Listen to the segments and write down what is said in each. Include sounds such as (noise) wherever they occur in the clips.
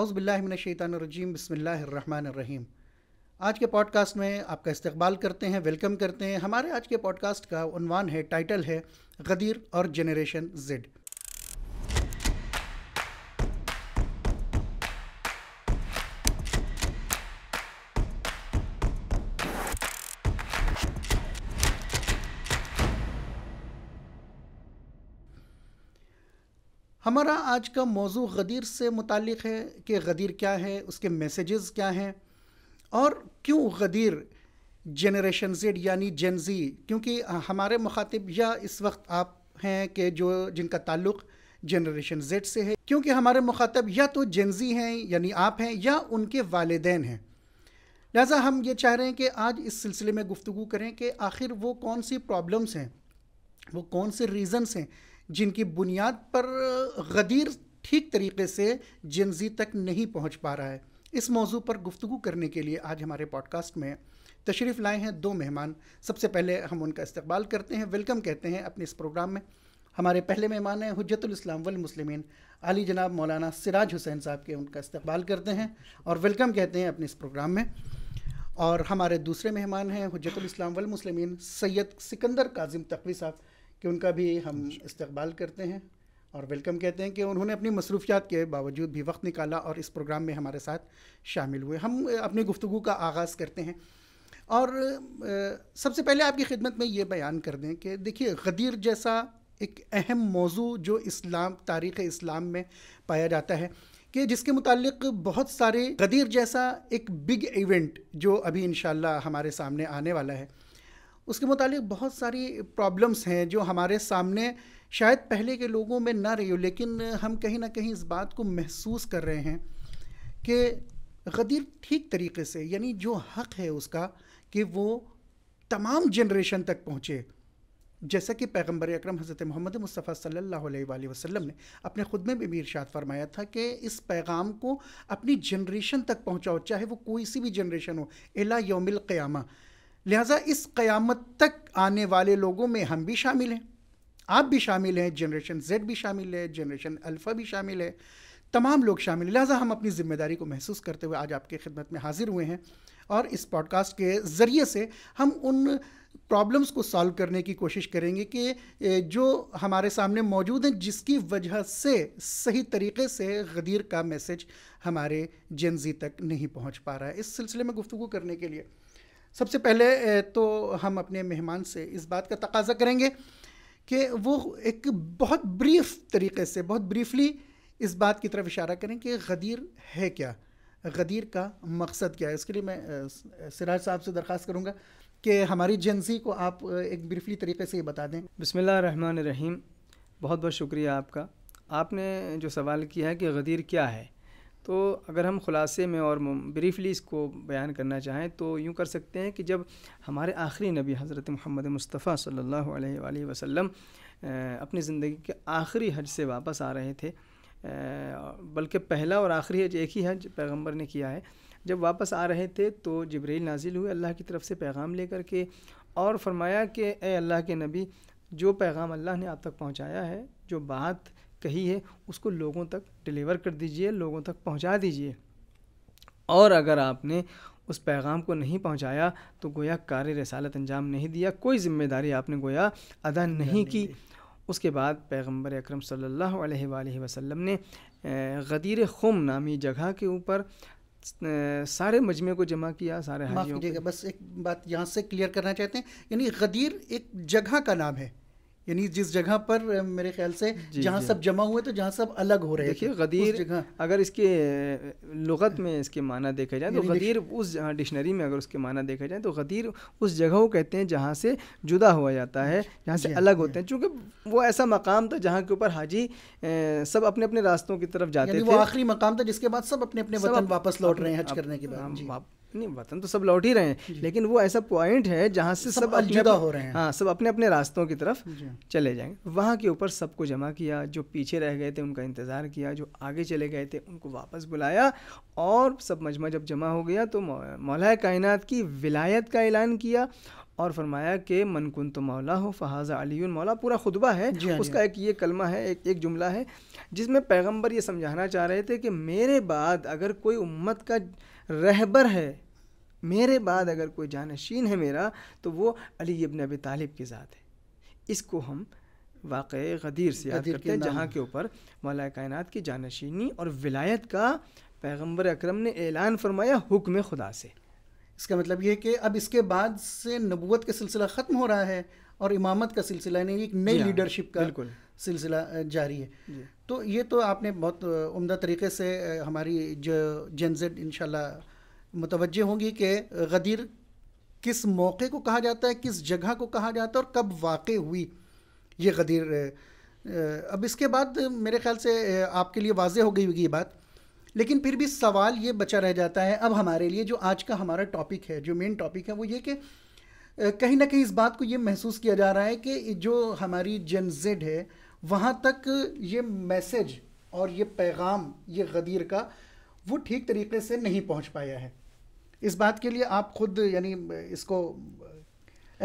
अज़बिल्लिमिनशैतरजीम बसमीम आज के पॉडकास्ट में आपका इस्तकबाल करते हैं वेलकम करते हैं हमारे आज के पॉडकास्ट का उनवान है टाइटल है गदीर और जनरेशन जेड हमारा आज का मौजू गदीर से मुतल है कि गदीर क्या है उसके मैसेजेस क्या हैं और क्यों गदीर जनरेशन जेड यानी जेनजी क्योंकि हमारे मुखातिब या इस वक्त आप हैं कि जो जिनका ताल्लुक़ जनरेशन जेड से है क्योंकि हमारे मुखातब या तो जेनजी हैं यानी आप हैं या उनके वालदेन हैं लिहाजा हम ये चाह रहे हैं कि आज इस सिलसिले में गुफ्तु करें कि आखिर वो कौन सी प्रॉब्लम्स हैं वो कौन से रीज़न्स हैं जिनकी बुनियाद पर गदीर ठीक तरीके से जिनजी तक नहीं पहुंच पा रहा है इस मौजू पर गुफ्तु करने के लिए आज हमारे पॉडकास्ट में तशरीफ़ लाए हैं दो मेहमान सबसे पहले हम उनका इस्तेबाल करते हैं वेलकम कहते हैं अपने इस प्रोग्राम में हमारे पहले मेहमान हैं हजतुल्स्लाम वलमसलिमिन अली जनाब मौलाना सिराज हुसैन साहब के उनका इस्तकबाल करते हैं और वेलकम कहते हैं अपने इस प्रोग्राम में और हमारे दूसरे मेहमान हैं हजतुल्स्लाम वलमसलिमिन सैयद सिकंदर काजिम तकवी साहब कि उनका भी हम इस्तबाल करते हैं और वेलकम कहते हैं कि उन्होंने अपनी मसरूफियात के बावजूद भी वक्त निकाला और इस प्रोग्राम में हमारे साथ शामिल हुए हम अपनी गुफ्तु का आगाज़ करते हैं और सबसे पहले आपकी खिदमत में ये बयान कर दें कि देखिए गदीर जैसा एक अहम मौजू जो इस्लाम तारीख़ इस्लाम में पाया जाता है कि जिसके मुतालिक बहुत सारे गदीर जैसा एक बिग इवेंट जो अभी इन हमारे सामने आने वाला है उसके मुतालिक बहुत सारी प्रॉब्लम्स हैं जो हमारे सामने शायद पहले के लोगों में ना रही हो लेकिन हम कहीं ना कहीं इस बात को महसूस कर रहे हैं कि गदीर ठीक तरीके से यानी जो हक़ है उसका कि वो तमाम जनरेशन तक पहुँचे जैसा कि पैगम्बर अक्रम हज़रत मोहम्मद मुस्तफ़ा अलैहि वसम ने अपने ख़ुद में भी इरशाद फरमाया था कि इस पैगाम को अपनी जनरेशन तक पहुँचाओ चाहे वो कोई सी भी जनरेशन हो अला यौमिल क़्यामा लिहाजा इस क़यामत तक आने वाले लोगों में हम भी शामिल हैं आप भी शामिल हैं जनरेशन जेड भी शामिल है जनरेशन अल्फ़ा भी शामिल है तमाम लोग शामिल हैं लिहाजा हम अपनी ज़िम्मेदारी को महसूस करते हुए आज आपकी खिदमत में हाजिर हुए हैं और इस पॉडकास्ट के ज़रिए से हम उन प्रॉब्लम्स को सॉल्व करने की कोशिश करेंगे कि जो हमारे सामने मौजूद हैं जिसकी वजह से सही तरीके से गदीर का मैसेज हमारे जेंजी तक नहीं पहुंच पा रहा है इस सिलसिले में गुफ्तु करने के लिए सबसे पहले तो हम अपने मेहमान से इस बात का तकाजा करेंगे कि वो एक बहुत ब्रीफ तरीके से बहुत ब्रीफली इस बात की तरफ इशारा करें कि गदीर है क्या गदीर का मकसद क्या है इसके लिए मैं सिराज साहब से दरख्वास्त करूँगा कि हमारी जेंसी को आप एक ब्रीफली तरीके से ये बता दें बसमिल्ल रहीम बहुत बहुत शुक्रिया आपका आपने जो सवाल किया है कि गदीर क्या है तो अगर हम ख़ुलासे में और ब्रीफली इसको बयान करना चाहें तो यूँ कर सकते हैं कि जब हमारे आखिरी नबी हज़रत मोहम्मद मुस्तफ़ा सल्लल्लाहु अलैहि वसल्लम अपनी ज़िंदगी के आखिरी हज से वापस आ रहे थे बल्कि पहला और आखिरी हज एक ही हज पैगम्बर ने किया है जब वापस आ रहे थे तो जबरील नाजिल हुए अल्लाह की तरफ से पैगाम लेकर के और फरमाया कि अल्लाह के नबी जो पैगाम अल्लाह ने आप तक पहुँचाया है जो बात कही है उसको लोगों तक डिलीवर कर दीजिए लोगों तक पहुंचा दीजिए और अगर आपने उस पैगाम को नहीं पहुंचाया तो गोया कार्य रसालत अंजाम नहीं दिया कोई ज़िम्मेदारी आपने गोया अदा नहीं, नहीं की उसके बाद पैगंबर अकरम सल्लल्लाहु अलैहि वसल्लम ने गदीर खुम नामी जगह के ऊपर सारे मजमे को जमा किया सारे हाजियों बस एक बात यहाँ से क्लियर करना चाहते हैं यानी गदीर एक जगह का नाम है यानी जिस जगह पर मेरे ख्याल से जहाँ सब जमा हुए तो जहाँ सब अलग हो रहे देखिए गदीर जगह अगर इसके लगत में इसके माना देखा जाए तो गदीर उस डिक्शनरी में अगर उसके माना देखा जाए तो गदीर उस जगह को कहते हैं जहाँ से जुदा हुआ जाता है जहाँ से अलग होते हैं चूँकि वो ऐसा मकाम था जहाँ के ऊपर हाजी सब अपने अपने रास्तों की तरफ जाते थे वो आखिरी मकाम था जिसके बाद सब अपने अपने वतन वापस लौट रहे हैं हज करने के बाद नहीं वतन तो सब लौट ही रहे हैं लेकिन वो ऐसा पॉइंट है जहाँ से सब, अलविदा हो रहे हैं हाँ सब अपने अपने रास्तों की तरफ चले जाएंगे वहाँ के ऊपर सबको जमा किया जो पीछे रह गए थे उनका इंतज़ार किया जो आगे चले गए थे उनको वापस बुलाया और सब मजमा जब जमा हो गया तो मौलाए कायनात की विलायत का ऐलान किया और फरमाया कि मनकुन तो मौला हो फहाजा अली मौला पूरा खुतबा है हाँ उसका एक ये कलमा है एक एक जुमला है जिसमें पैगंबर ये समझाना चाह रहे थे कि मेरे बाद अगर कोई उम्मत का रहबर है मेरे बाद अगर कोई जानशीन है मेरा तो वो अली इब्न अबी तालिब की ज़ात है इसको हम वाक़ गदीर से याद करते हैं जहाँ के ऊपर मौला कायनत की जानशीनी और विलायत का पैगम्बर अक्रम ने ऐलान फरमाया हुक्म खुदा से इसका मतलब यह कि अब इसके बाद से नबूत का सिलसिला ख़त्म हो रहा है और इमामत का सिलसिला यानी एक नई हाँ, लीडरशिप का बिल्कुल सिलसिला जारी है तो ये तो आपने बहुत उम्दा तरीके से हमारी जो जेनजेड इन मुतवजह होंगी कि गदीर किस मौके को कहा जाता है किस जगह को कहा जाता है और कब वाक़ हुई ये गदीर अब इसके बाद मेरे ख्याल से आपके लिए वाज हो गई होगी ये बात लेकिन फिर भी सवाल ये बचा रह जाता है अब हमारे लिए जो आज का हमारा टॉपिक है जो मेन टॉपिक है वो ये कि कहीं ना कहीं इस बात को ये महसूस किया जा रहा है कि जो हमारी जेनजेड है वहाँ तक ये मैसेज और ये पैगाम ये गदीर का वो ठीक तरीके से नहीं पहुँच पाया है इस बात के लिए आप खुद यानी इसको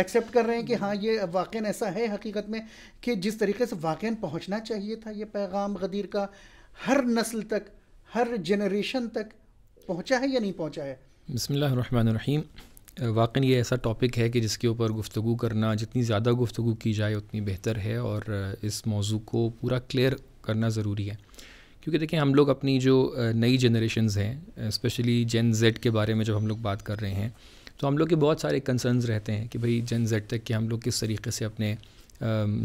एक्सेप्ट कर रहे हैं कि हाँ ये वाक़ ऐसा है हकीकत में कि जिस तरीके से वाक़ पहुँचना चाहिए था ये पैगाम गदीर का हर नस्ल तक हर जनरेशन तक पहुँचा है या नहीं पहुँचा है बसमीम वाकई ये ऐसा टॉपिक है कि जिसके ऊपर गुफ्तु करना जितनी ज़्यादा गुफ्तु की जाए उतनी बेहतर है और इस मौजू को पूरा क्लियर करना ज़रूरी है क्योंकि देखिए हम लोग अपनी जो नई जनरेशन हैं स्पेशली जेन जेड के बारे में जब हम लोग बात कर रहे हैं तो हम लोग के बहुत सारे कंसर्नस रहते हैं कि भाई जेन जेड तक के हम लोग किस तरीके से अपने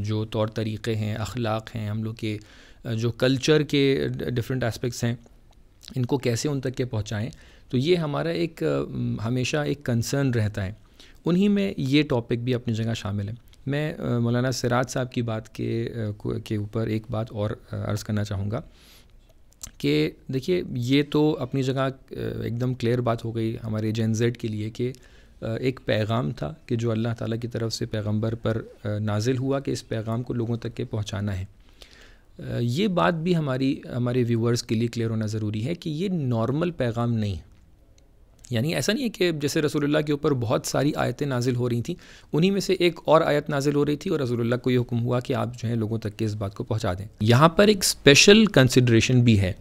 जो तौर तरीक़े हैं अखलाक हैं हम लोग के जो कल्चर के डिफरेंट एस्पेक्ट्स हैं इनको कैसे उन तक के पहुँचाएँ तो ये हमारा एक हमेशा एक कंसर्न रहता है उन्हीं में ये टॉपिक भी अपनी जगह शामिल है मैं मौलाना सिराज साहब की बात के के ऊपर एक बात और अर्ज़ करना चाहूँगा कि देखिए ये तो अपनी जगह एकदम क्लियर बात हो गई हमारे जेन जेड के लिए कि एक पैगाम था कि जो अल्लाह ताला की तरफ से पैगंबर पर नाजिल हुआ कि इस पैगाम को लोगों तक के पहुँचाना है ये बात भी हमारी हमारे व्यूअर्स के लिए क्लियर होना ज़रूरी है कि ये नॉर्मल पैगाम नहीं है यानी ऐसा नहीं है कि जैसे रसूलुल्लाह के ऊपर बहुत सारी आयतें नाजिल हो रही थी उन्हीं में से एक और आयत नाजिल हो रही थी और रसूलुल्लाह को ये हुक्म हुआ कि आप जो है लोगों तक के इस बात को पहुँचा दें यहाँ पर एक स्पेशल कंसिड्रेशन भी है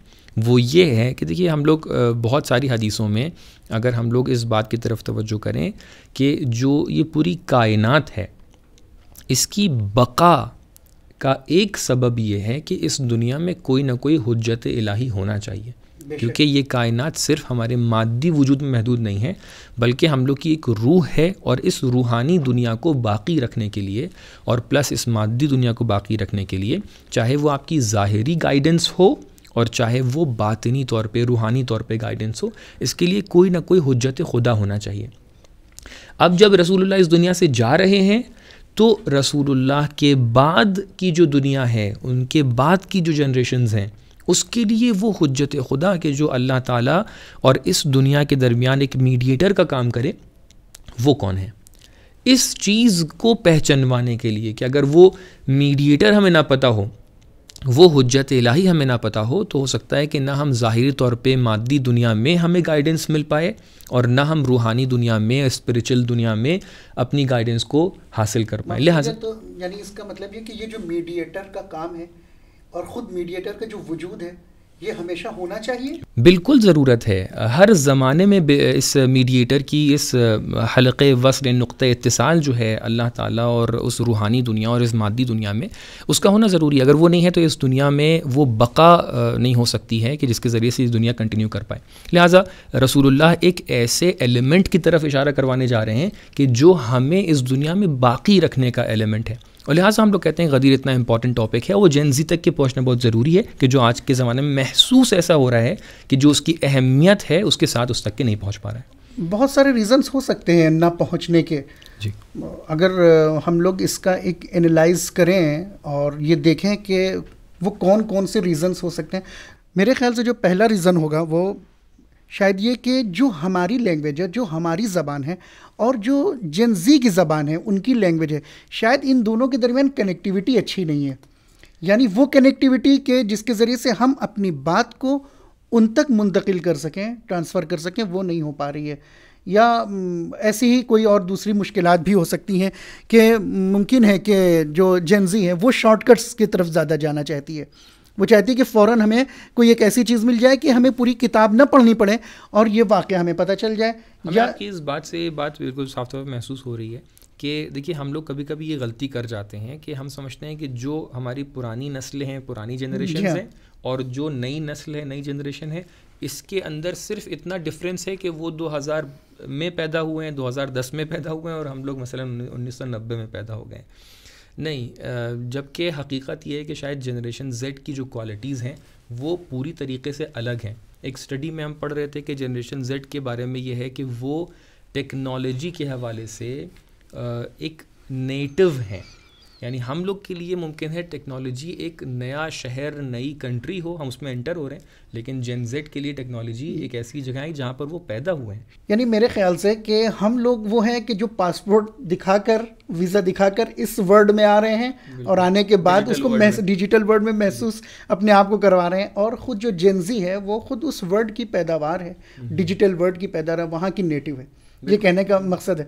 वो ये है कि देखिए हम लोग बहुत सारी हदीसों में अगर हम लोग इस बात की तरफ तवज्जो करें कि जो ये पूरी कायनात है इसकी बका का एक सबब यह है कि इस दुनिया में कोई ना कोई हजत इलाही होना चाहिए क्योंकि ये कायनात सिर्फ हमारे मादी वजूद में महदूद नहीं है बल्कि हम लोग की एक रूह है और इस रूहानी दुनिया को बाकी रखने के लिए और प्लस इस मादी दुनिया को बाकी रखने के लिए चाहे वो आपकी ज़ाहरी गाइडेंस हो और चाहे वो बातनी तौर पे रूहानी तौर पे गाइडेंस हो इसके लिए कोई ना कोई हजत खुदा होना चाहिए अब जब रसूल इस दुनिया से जा रहे हैं तो रसूलुल्लाह के बाद की जो दुनिया है उनके बाद की जो जनरेशन्स हैं उसके लिए वो हजत खुदा के जो अल्लाह ताला और इस दुनिया के दरमियान एक मीडिएटर का काम करे वो कौन है इस चीज़ को पहचानवाने के लिए कि अगर वो मीडिएटर हमें ना पता हो वो हजत इलाही हमें ना पता हो तो हो सकता है कि ना हम ज़ाहरी तौर पे मादी दुनिया में हमें गाइडेंस मिल पाए और ना हम रूहानी दुनिया में स्पिरिचुअल दुनिया में अपनी गाइडेंस को हासिल कर पाए मतलब लिहाजा तो यानी इसका मतलब ये कि ये जो मीडिएटर का काम है और ख़ुद मीडिएटर का जो वजूद है ये हमेशा होना चाहिए बिल्कुल ज़रूरत है हर ज़माने में इस मीडिएटर की इस हल्के वसल नुक़ इतसाल जो है अल्लाह ताला और उस रूहानी दुनिया और इस मादी दुनिया में उसका होना ज़रूरी है अगर वो नहीं है तो इस दुनिया में वो बका नहीं हो सकती है कि जिसके ज़रिए से इस दुनिया कंटिन्यू कर पाए लिहाजा रसूलुल्लाह एक ऐसे एलिमेंट की तरफ इशारा करवाने जा रहे हैं कि जो हमें इस दुनिया में बाकी रखने का एलिमेंट है और लिहाजा हम लोग कहते हैं गदीर इतना इंपॉर्टेंट टॉपिक है वो जेनजी तक के पहुँचना बहुत ज़रूरी है कि जो आज के ज़माने में महसूस ऐसा हो रहा है कि जो उसकी अहमियत है उसके साथ उस तक के नहीं पहुँच पा रहा है बहुत सारे रीजंस हो सकते हैं ना पहुंचने के जी अगर हम लोग इसका एक एनालाइज करें और ये देखें कि वो कौन कौन से रीजंस हो सकते हैं मेरे ख्याल से जो पहला रीज़न होगा वो शायद ये कि जो हमारी लैंग्वेज है जो हमारी ज़बान है और जो जेंजी की ज़बान है उनकी लैंग्वेज है शायद इन दोनों के दरमियान कनेक्टिविटी अच्छी नहीं है यानी वो कनेक्टिविटी के जिसके ज़रिए से हम अपनी बात को उन तक मुंतकिल कर सकें ट्रांसफ़र कर सकें वो नहीं हो पा रही है या ऐसी ही कोई और दूसरी मुश्किल भी हो सकती हैं कि मुमकिन है कि जो जेंजी है वो शॉर्टकट्स की तरफ ज़्यादा जाना चाहती है वो चाहती है कि फ़ौर हमें कोई एक ऐसी चीज़ मिल जाए कि हमें पूरी किताब न पढ़नी पड़े और ये वाक़ हमें पता चल जाए या कि इस बात से बात बिल्कुल साफ तौर पर महसूस हो रही है कि देखिए हम लोग कभी कभी ये गलती कर जाते हैं कि हम समझते हैं कि जो हमारी पुरानी नस्लें हैं पुरानी जनरेशन हाँ। हैं और जो नई नस्ल है नई जनरेशन है इसके अंदर सिर्फ इतना डिफरेंस है कि वो 2000 में पैदा हुए हैं 2010 में पैदा हुए हैं और हम लोग मसलन 1990 में पैदा हो गए हैं नहीं जबकि हकीकत यह है कि शायद जनरेशन जेड की जो क्वालिटीज़ हैं वो पूरी तरीके से अलग हैं एक स्टडी में हम पढ़ रहे थे कि जनरेशन जेड के बारे में यह है कि वो टेक्नोलॉजी के हवाले से एक नेटिव हैं यानी हम लोग के लिए मुमकिन है टेक्नोलॉजी एक नया शहर नई कंट्री हो हम उसमें एंटर हो रहे हैं लेकिन जेनजेड के लिए टेक्नोलॉजी एक ऐसी जगह है जहाँ पर वो पैदा हुए हैं यानी मेरे ख्याल से कि हम लोग वो हैं कि जो पासपोर्ट दिखाकर वीज़ा दिखाकर इस वर्ल्ड में आ रहे हैं और आने के बाद उसको डिजिटल वर्ल्ड में महसूस अपने आप को करवा रहे हैं और ख़ुद जो जेनजी है वो खुद उस वर्ल्ड की पैदावार है डिजिटल हम्म। वर्ल्ड की पैदावार वहाँ की नेटिव है ये कहने का मकसद है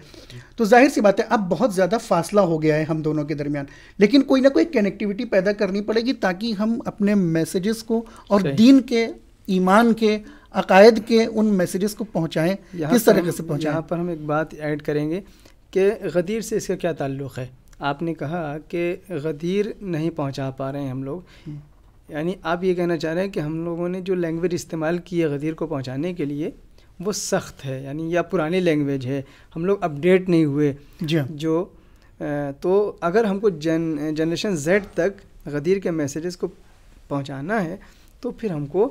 तो जाहिर सी बात है अब बहुत ज़्यादा फासला हो गया है हम दोनों के दरमियान लेकिन कोई ना कोई कनेक्टिविटी पैदा करनी पड़ेगी ताकि हम अपने मैसेजेस को और दीन के ईमान के अकायद के उन मैसेजेस को पहुँचाएँ किस तरीके से पहुँचाएँ यहाँ पर हम एक बात ऐड करेंगे कि गदीर से इसका क्या ताल्लुक़ है आपने कहा कि गदीर नहीं पहुँचा पा रहे हैं हम लोग हम्म। यानी आप ये कहना चाह रहे हैं कि हम लोगों ने जो लैंग्वेज इस्तेमाल की है गदीर को पहुँचाने के लिए वो सख्त है यानी या पुरानी लैंग्वेज है हम लोग अपडेट नहीं हुए हाँ। जो तो अगर हमको जन जनरेशन जेड तक गदीर के मैसेजेस को पहुंचाना है तो फिर हमको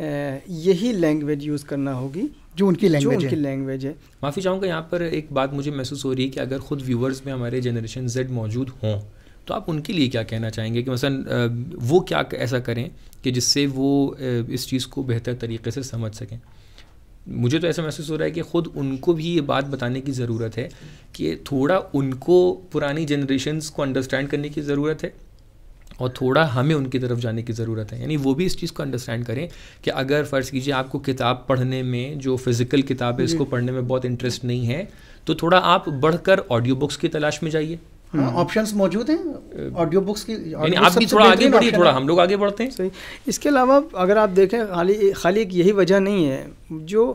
यही लैंग्वेज यूज़ करना होगी जो उनकी लैंग्वेज उनकी लैंग्वेज है माफ़ी चाहूँगा यहाँ पर एक बात मुझे महसूस हो रही है कि अगर ख़ुद व्यूवर्स में हमारे जनरेशन जेड मौजूद हों तो आप उनके लिए क्या कहना चाहेंगे कि मसलन वो क्या ऐसा करें कि जिससे वो इस चीज़ को बेहतर तरीके से समझ सकें मुझे तो ऐसा महसूस हो रहा है कि ख़ुद उनको भी ये बात बताने की ज़रूरत है कि थोड़ा उनको पुरानी जनरेशन्स को अंडरस्टैंड करने की ज़रूरत है और थोड़ा हमें उनकी तरफ जाने की ज़रूरत है यानी वो भी इस चीज़ को अंडरस्टैंड करें कि अगर फ़र्ज़ कीजिए आपको किताब पढ़ने में जो फ़िज़िकल किताब है इसको पढ़ने में बहुत इंटरेस्ट नहीं है तो थोड़ा आप बढ़कर ऑडियो बुक्स की तलाश में जाइए ऑप्शंस हाँ, हम्म। मौजूद हैं ऑडियो बुक्स की यानी आप भी थोड़ा आगे बढ़िए थोड़ा हम लोग आगे बढ़ते हैं सही इसके अलावा अगर आप देखें खाली खाली एक यही वजह नहीं है जो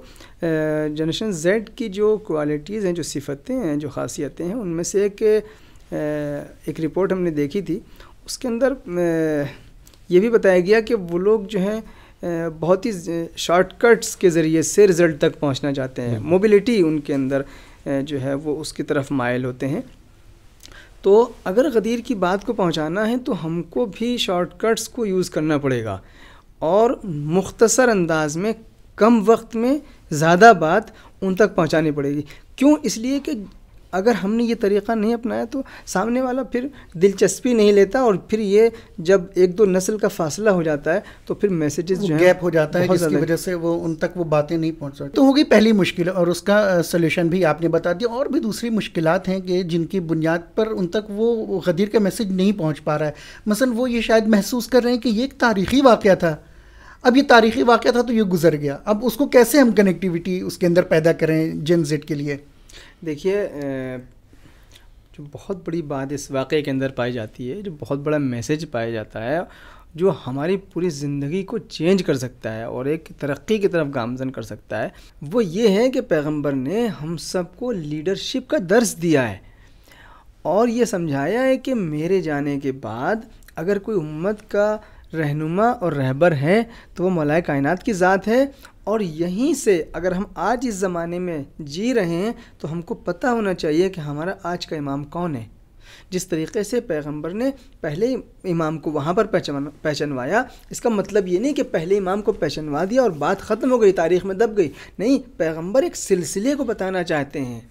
जनरेशन जेड की जो क्वालिटीज़ हैं जो सिफतें हैं जो खासियतें हैं उनमें से एक एक रिपोर्ट हमने देखी थी उसके अंदर ये भी बताया गया कि वो लोग जो हैं बहुत ही शॉर्टकट्स के ज़रिए से रिज़ल्ट तक पहुंचना चाहते हैं मोबिलिटी हम्म। उनके अंदर जो है वो उसकी तरफ मायल होते हैं तो अगर गदीर की बात को पहुंचाना है तो हमको भी शॉर्टकट्स को यूज़ करना पड़ेगा और मुख्तसर अंदाज में कम वक्त में ज़्यादा बात उन तक पहुंचानी पड़ेगी क्यों इसलिए कि अगर हमने ये तरीक़ा नहीं अपनाया तो सामने वाला फिर दिलचस्पी नहीं लेता और फिर ये जब एक दो नस्ल का फासला हो जाता है तो फिर मैसेजेस जो गैप हो जाता है जिसकी वजह से वो उन तक वो बातें नहीं पहुंच सकती तो होगी पहली मुश्किल और उसका सोल्यूशन भी आपने बता दिया और भी दूसरी मुश्किल हैं कि जिनकी बुनियाद पर उन तक वो गदीर का मैसेज नहीं पहुँच पा रहा है मसलन वो ये शायद महसूस कर रहे हैं कि ये एक तारीखी वाक़ था अब ये तारीखी वाक़ था तो ये गुजर गया अब उसको कैसे हम कनेक्टिविटी उसके अंदर पैदा करें जेन जेड के लिए देखिए जो बहुत बड़ी बात इस वाक़े के अंदर पाई जाती है जो बहुत बड़ा मैसेज पाया जाता है जो हमारी पूरी ज़िंदगी को चेंज कर सकता है और एक तरक्की की तरफ गामजन कर सकता है वो ये है कि पैगंबर ने हम सबको लीडरशिप का दर्स दिया है और ये समझाया है कि मेरे जाने के बाद अगर कोई उम्मत का रहनुमा और रहबर है तो वो मलाय कायनात की ज़ात है और यहीं से अगर हम आज इस ज़माने में जी रहे हैं तो हमको पता होना चाहिए कि हमारा आज का इमाम कौन है जिस तरीके से पैगंबर ने पहले इमाम को वहाँ पर पहचान पहचानवाया इसका मतलब ये नहीं कि पहले इमाम को पहचानवा दिया और बात ख़त्म हो गई तारीख में दब गई नहीं पैगंबर एक सिलसिले को बताना चाहते हैं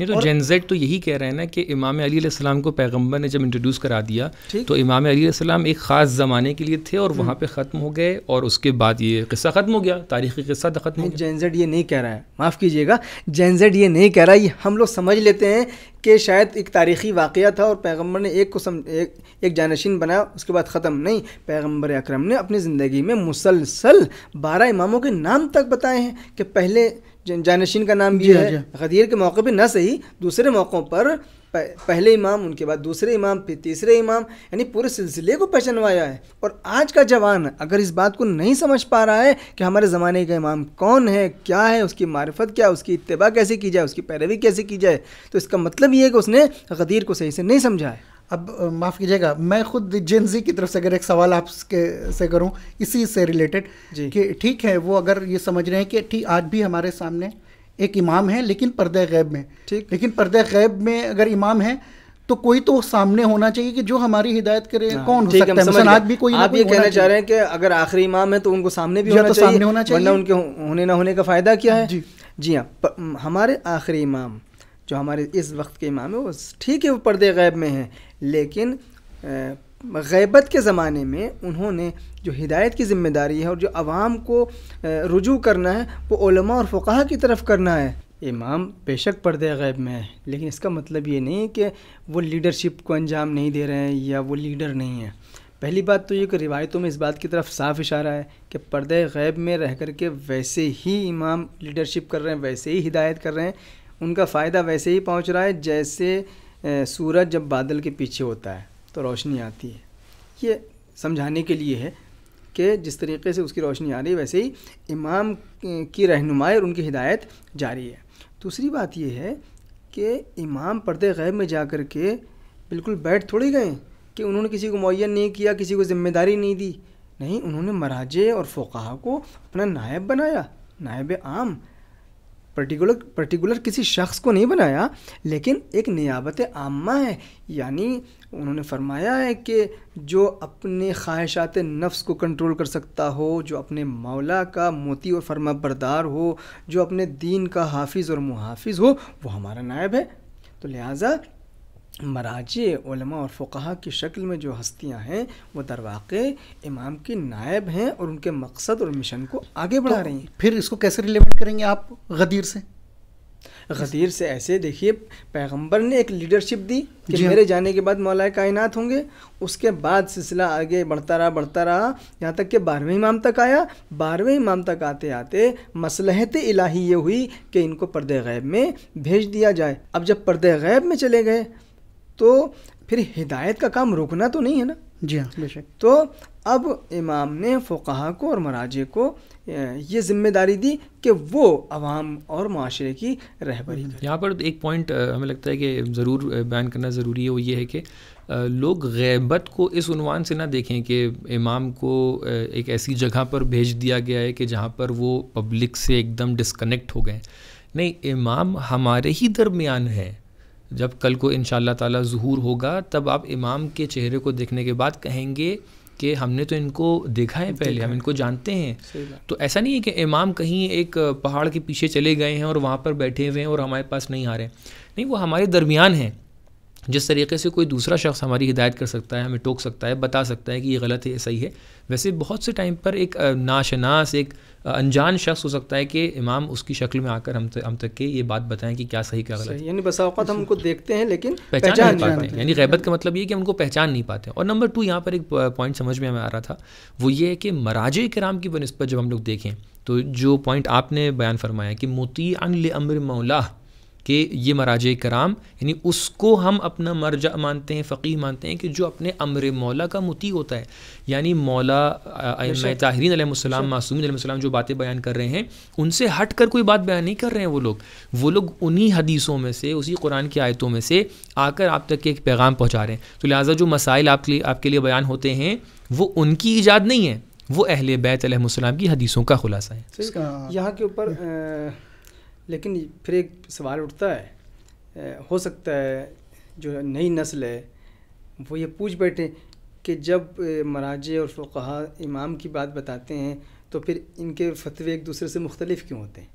नहीं तो जेनजेड तो यही कह रहे हैं ना कि इमाम अली सलाम को पैगम्बर ने जब इंट्रोड्यूस करा दिया तो इमाम अली सलाम एक ख़ास ज़माने के लिए थे और हम्म। वहाँ पर ख़त्म हो गए और उसके बाद ये किस्सा ख़त्म हो गया तारीखी किस्सा तो ख़त्म हो गया जेनजेड ये नहीं कह रहा है माफ़ कीजिएगा जेनजेड ये नहीं कह रहा है हम लोग समझ लेते हैं कि शायद एक तारीखी वाक़ था और पैगम्बर ने एक को सम एक, एक जानशीन बनाया उसके बाद ख़त्म नहीं पैगम्बर अक्रम ने अपनी ज़िंदगी में मुसलसल बारह इमामों के नाम तक बताए हैं कि पहले जानशीन का नाम भी है हाँ हाँ। गदीर के मौके पे ना सही दूसरे मौक़ों पर पहले इमाम उनके बाद दूसरे इमाम फिर तीसरे इमाम यानी पूरे सिलसिले को पहचानवाया है और आज का जवान अगर इस बात को नहीं समझ पा रहा है कि हमारे ज़माने का इमाम कौन है क्या है उसकी मार्फत क्या उसकी इतबा कैसे की जाए उसकी पैरवी कैसे की जाए तो इसका मतलब ये है कि उसने गदीर को सही से नहीं समझा है अब माफ़ कीजिएगा मैं खुद जी की तरफ से अगर एक सवाल आपके से करूं इसी से रिलेटेड कि ठीक है वो अगर ये समझ रहे हैं कि ठीक आज भी हमारे सामने एक इमाम है लेकिन पर्दे गैब में ठीक लेकिन पर्दे गैब में अगर इमाम है तो कोई तो सामने होना चाहिए कि जो हमारी हिदायत करे हाँ। कौन हो सकता है मतलब आज भी कोई आप ये कहना चाह रहे हैं कि अगर आखिरी इमाम है तो उनको सामने भी होना, तो चाहिए, सामने होना चाहिए वरना उनके होने ना होने का फ़ायदा क्या है जी जी हाँ हमारे आखिरी इमाम जो हमारे इस वक्त के इमाम हैं वो ठीक है वो पर्दे गैब में हैं लेकिन गैबत के ज़माने में उन्होंने जो हिदायत की ज़िम्मेदारी है और जो आवाम को रुजू करना है वो ओलमा और फुका की तरफ करना है इमाम बेशक पर्दे गैब में है लेकिन इसका मतलब ये नहीं कि वो लीडरशिप को अंजाम नहीं दे रहे हैं या वो लीडर नहीं है पहली बात तो ये कि रिवायतों में इस बात की तरफ साफ इशारा है कि पर्दे गैब में रह कर के वैसे ही इमाम लीडरशिप कर रहे हैं वैसे ही हिदायत कर रहे हैं उनका फ़ायदा वैसे ही पहुंच रहा है जैसे सूरज जब बादल के पीछे होता है तो रोशनी आती है ये समझाने के लिए है कि जिस तरीके से उसकी रोशनी आ रही है वैसे ही इमाम की रहनुमाई और उनकी हिदायत जारी है दूसरी बात यह है कि इमाम पर्दे गैब में जा कर के बिल्कुल बैठ थोड़ी गए कि उन्होंने किसी को मुन नहीं किया किसी को ज़िम्मेदारी नहीं दी नहीं उन्होंने मराजे और फ़ुकाहा को अपना नायब बनाया नायब आम पर्टिकुलर पर्टिकुलर किसी शख्स को नहीं बनाया लेकिन एक नियाबत आमा है यानी उन्होंने फरमाया है कि जो अपने ख्वाहिशात नफ्स को कंट्रोल कर सकता हो जो अपने मौला का मोती और फरमा बरदार हो जो अपने दीन का हाफिज़ और मुहाफिज हो वो हमारा नायब है तो लिहाजा मराज उलमा और फ़ुका की शक्ल में जो हस्तियां हैं वो दरवाक़े इमाम के नायब हैं और उनके मकसद और मिशन को आगे बढ़ा तो रही हैं फिर इसको कैसे रिलेट करेंगे आप गदीर से गदीर से ऐसे देखिए पैगंबर ने एक लीडरशिप दी कि हाँ। मेरे जाने के बाद मौलाए कायनात होंगे उसके बाद सिलसिला आगे बढ़ता रहा बढ़ता रहा यहाँ तक कि बारहवें इमाम तक आया बारहवें इमाम तक आते आते मसलहत इलाही ये हुई कि इनको पर्दे गैब में भेज दिया जाए अब जब पर्दे गैब में चले गए तो फिर हिदायत का काम रुकना तो नहीं है ना जी हाँ बेशक तो अब इमाम ने फ़ुकाहा को और मराजे को ये जिम्मेदारी दी कि वो आवाम और माशरे की रहबरी यहाँ पर एक पॉइंट हमें लगता है कि ज़रूर बयान करना ज़रूरी है वो ये है कि लोग गैबत को इस उनवान से ना देखें कि इमाम को एक ऐसी जगह पर भेज दिया गया है कि जहाँ पर वो पब्लिक से एकदम डिस्कनेक्ट हो गए नहीं इमाम हमारे ही दरमियान है जब कल को इन ताला ज़हूर होगा तब आप इमाम के चेहरे को देखने के बाद कहेंगे कि हमने तो इनको देखा है पहले हम इनको जानते हैं तो ऐसा नहीं है कि इमाम कहीं एक पहाड़ के पीछे चले गए हैं और वहाँ पर बैठे हुए हैं और हमारे पास नहीं आ रहे नहीं वो हमारे दरमियान हैं जिस तरीके से कोई दूसरा शख्स हमारी हिदायत कर सकता है हमें टोक सकता है बता सकता है कि ये गलत है ये सही है वैसे बहुत से टाइम पर एक नाशनास एक अनजान शख्स हो सकता है कि इमाम उसकी शक्ल में आकर हम तक हम तक के ये बात बताएं कि क्या सही क्या गलत है यानी बसावत हम उनको देखते हैं लेकिन पहचान, पहचान नहीं पाते हैं यानी गैबत का मतलब ये कि उनको पहचान नहीं पाते और नंबर टू यहाँ पर एक पॉइंट समझ में हमें आ रहा था वो ये है कि मराज कराम की बनस्बत जब हम लोग देखें तो जो पॉइंट आपने बयान फरमाया कि मोती अन अमर मौला कि ये मराज कराम यानी उसको हम अपना मरजा मानते हैं फ़कीह मानते हैं कि जो अपने अमर मौला का मुती होता है यानी मौला ताहरीन मासूम जो बातें बयान कर रहे हैं उनसे हट कर कोई बात बयान नहीं कर रहे हैं वो लोग वो लोग उन्हीं हदीसों में से उसी कुरान की आयतों में से आकर आप तक के एक पैगाम पहुँचा रहे हैं तो लिहाजा जो मसाइल आपके लिए आपके लिए बयान होते हैं वो उनकी ईजाद नहीं है वो अहल बैतम की हदीसों का खुलासा है यहाँ के ऊपर लेकिन फिर एक सवाल उठता है हो सकता है जो नई नस्ल है वो ये पूछ बैठे कि जब मराजे और फ़ुहा इमाम की बात बताते हैं तो फिर इनके फतवे एक दूसरे से मुख्तलिफ़ क्यों होते हैं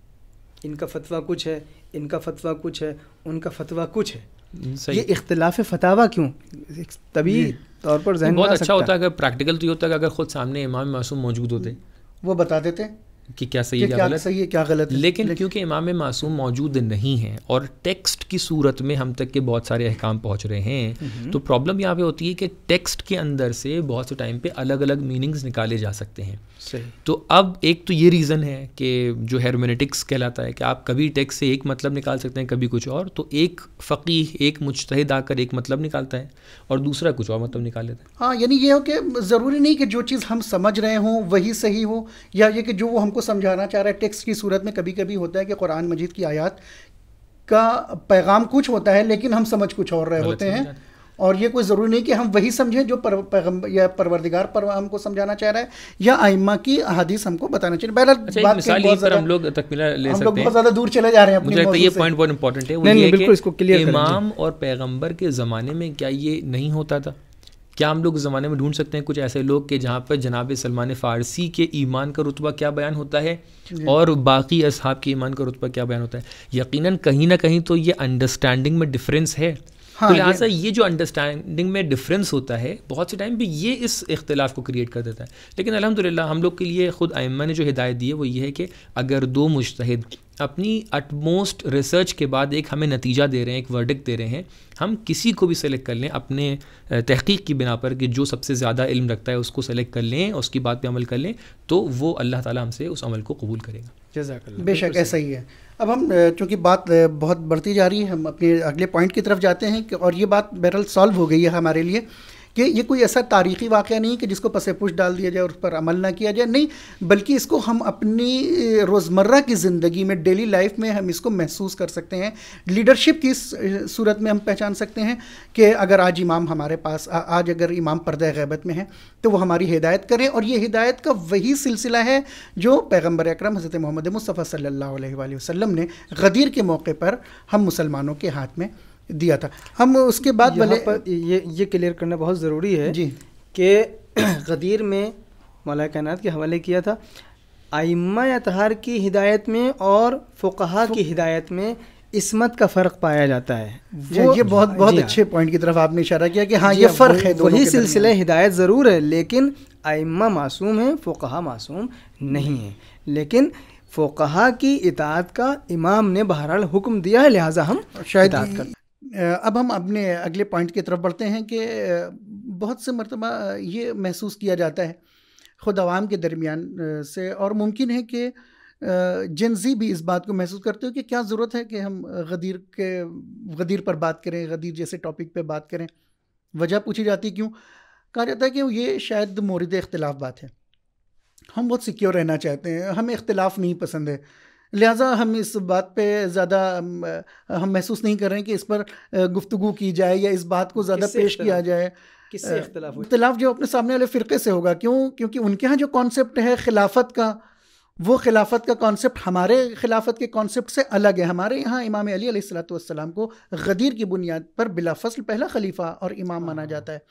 इनका फतवा कुछ है इनका फतवा कुछ है उनका फतवा कुछ है ये इख्तलाफ फतावा क्यों तभी तौर पर बहुत अच्छा होता है अगर प्रैक्टिकल तो ये होता है अगर ख़ुद सामने इमाम मासूम मौजूद होते वो बता देते कि क्या सही है क्या, क्या गलत सही है क्या गलत है लेकिन, लेकिन क्योंकि इमाम मासूम मौजूद नहीं है और टेक्स्ट की सूरत में हम तक के बहुत सारे अहकाम पहुंच रहे हैं हम्म। तो प्रॉब्लम यहाँ पे होती है कि टेक्स्ट के अंदर से बहुत से टाइम पे अलग अलग मीनिंग्स निकाले जा सकते हैं सही तो अब एक तो ये रीज़न है कि जो हेरोमेटिक्स कहलाता है कि आप कभी टेक्स्ट से एक मतलब निकाल सकते हैं कभी कुछ और तो एक फकीह एक मुश्तद आकर एक मतलब निकालता है और दूसरा कुछ और मतलब निकाल लेता है हाँ यानी ये हो कि ज़रूरी नहीं कि जो चीज़ हम समझ रहे हों वही सही हो या ये कि जो वो हमको हमको समझाना चाह रहा है टेक्स्ट की सूरत में कभी कभी होता है कि कुरान मजीद की आयात का पैगाम कुछ होता है लेकिन हम समझ कुछ और रहे होते हैं और ये कोई ज़रूरी नहीं कि हम वही समझें जो पर, पैगम या परवरदिगार पर हमको समझाना चाह रहा है या आइमा की हदीस हमको बताना चाहिए बहरहाल अच्छा, बात मिसाल बहुत पर हम लोग तकमीला ले हम लोग बहुत ज़्यादा दूर चले जा रहे हैं मुझे लगता है ये पॉइंट बहुत इंपॉर्टेंट है वो नहीं, नहीं, बिल्कुल इसको क्लियर इमाम और पैगंबर के ज़माने में क्या ये नहीं होता था क्या हम लोग उस ज़माने में ढूंढ सकते हैं कुछ ऐसे लोग के जहाँ पर जनाब सलमान फ़ारसी के ईमान का रुतबा क्या बयान होता है और बाकी असहाब के ईमान का रुतबा क्या बयान होता है यकीनन कहीं ना कहीं तो ये अंडरस्टैंडिंग में डिफरेंस है हाँ, तो लिहाजा ये जो अंडरस्टैंडिंग में डिफरेंस होता है बहुत से टाइम भी ये इस इख्तलाफ को क्रिएट कर देता है लेकिन अलहमदिल्ला हम लोग के लिए ख़ुद आयमा ने जो हिदायत दी है वो ये है कि अगर दो मुश्तद अपनी अटमोस्ट रिसर्च के बाद एक हमें नतीजा दे रहे हैं एक वर्डिक दे रहे हैं हम किसी को भी सेलेक्ट कर लें अपने तहकीक की बिना पर कि जो सबसे ज़्यादा इल्म रखता है उसको सेलेक्ट कर लें उसकी बात पे अमल कर लें तो वो अल्लाह ताला हमसे उस अमल को कबूल करेगा जजाकल्ला बेशक ऐसा ही है अब हम चूँकि बात बहुत बढ़ती जा रही है हम अपने अगले पॉइंट की तरफ जाते हैं और ये बात बहरल सॉल्व हो गई है हमारे लिए कि ये कोई ऐसा तारीखी वाक़ नहीं कि जिसको पसे पुश डाल दिया जाए और उस पर अमल ना किया जाए नहीं बल्कि इसको हम अपनी रोज़मर्रा की ज़िंदगी में डेली लाइफ में हम इसको महसूस कर सकते हैं लीडरशिप की सूरत में हम पहचान सकते हैं कि अगर आज इमाम हमारे पास आ, आज अगर इमाम पर्दा गैबत में है तो वो हमारी हिदायत करें और ये हिदायत का वही सिलसिला है जो पैगम्बर अक्रम हज़रत मोहम्मद मुस्तफ़ा सल्ला वसम ने गदीर के मौके पर हम मुसलमानों के हाथ में दिया था हम उसके बाद भले पर ये ये क्लियर करना बहुत ज़रूरी है जी कि (clears throat) गदीर में मौला कैनात के हवाले किया था आइम्मा तहार की हिदायत में और फ़ुकहा की हिदायत में इसमत का फ़र्क पाया जाता है वो ये बहुत बहुत अच्छे पॉइंट की तरफ आपने इशारा किया कि हाँ ये फ़र्क है वही सिलसिले हिदायत ज़रूर है लेकिन आइम्मा मासूम है फ़ुकहा मासूम नहीं है लेकिन फ़ोकहा की इतात का इमाम ने बहरहाल हुक्म दिया है लिहाजा हम शायद कर अब हम अपने अगले पॉइंट की तरफ बढ़ते हैं कि बहुत से मरतबा ये महसूस किया जाता है ख़ुद आवाम के दरमियान से और मुमकिन है कि जेंजी भी इस बात को महसूस करते हो कि क्या ज़रूरत है कि हम गदीर के गदीर पर बात करें गदीर जैसे टॉपिक पे बात करें वजह पूछी जाती क्यों कहा जाता है कि ये शायद मोरद इख्तलाफ बात है हम बहुत सिक्योर रहना चाहते हैं हमें इख्तलाफ नहीं पसंद है लिहाजा हम इस बात पे ज़्यादा हम महसूस नहीं कर रहे हैं कि इस पर गुफ्तु की जाए या इस बात को ज़्यादा पेश किया जाए इख्तलाफ जो अपने सामने वाले फ़िरके से होगा क्यों क्योंकि उनके यहाँ जो कॉन्सेप्ट है खिलाफत का वो खिलाफत का कॉन्सेप्ट हमारे खिलाफत के कॉन्सेप्ट से अलग है हमारे यहाँ इमाम अली सलाम को गदीर की बुनियाद पर बिलाफसल पहला खलीफा और इमाम माना हाँ। जाता है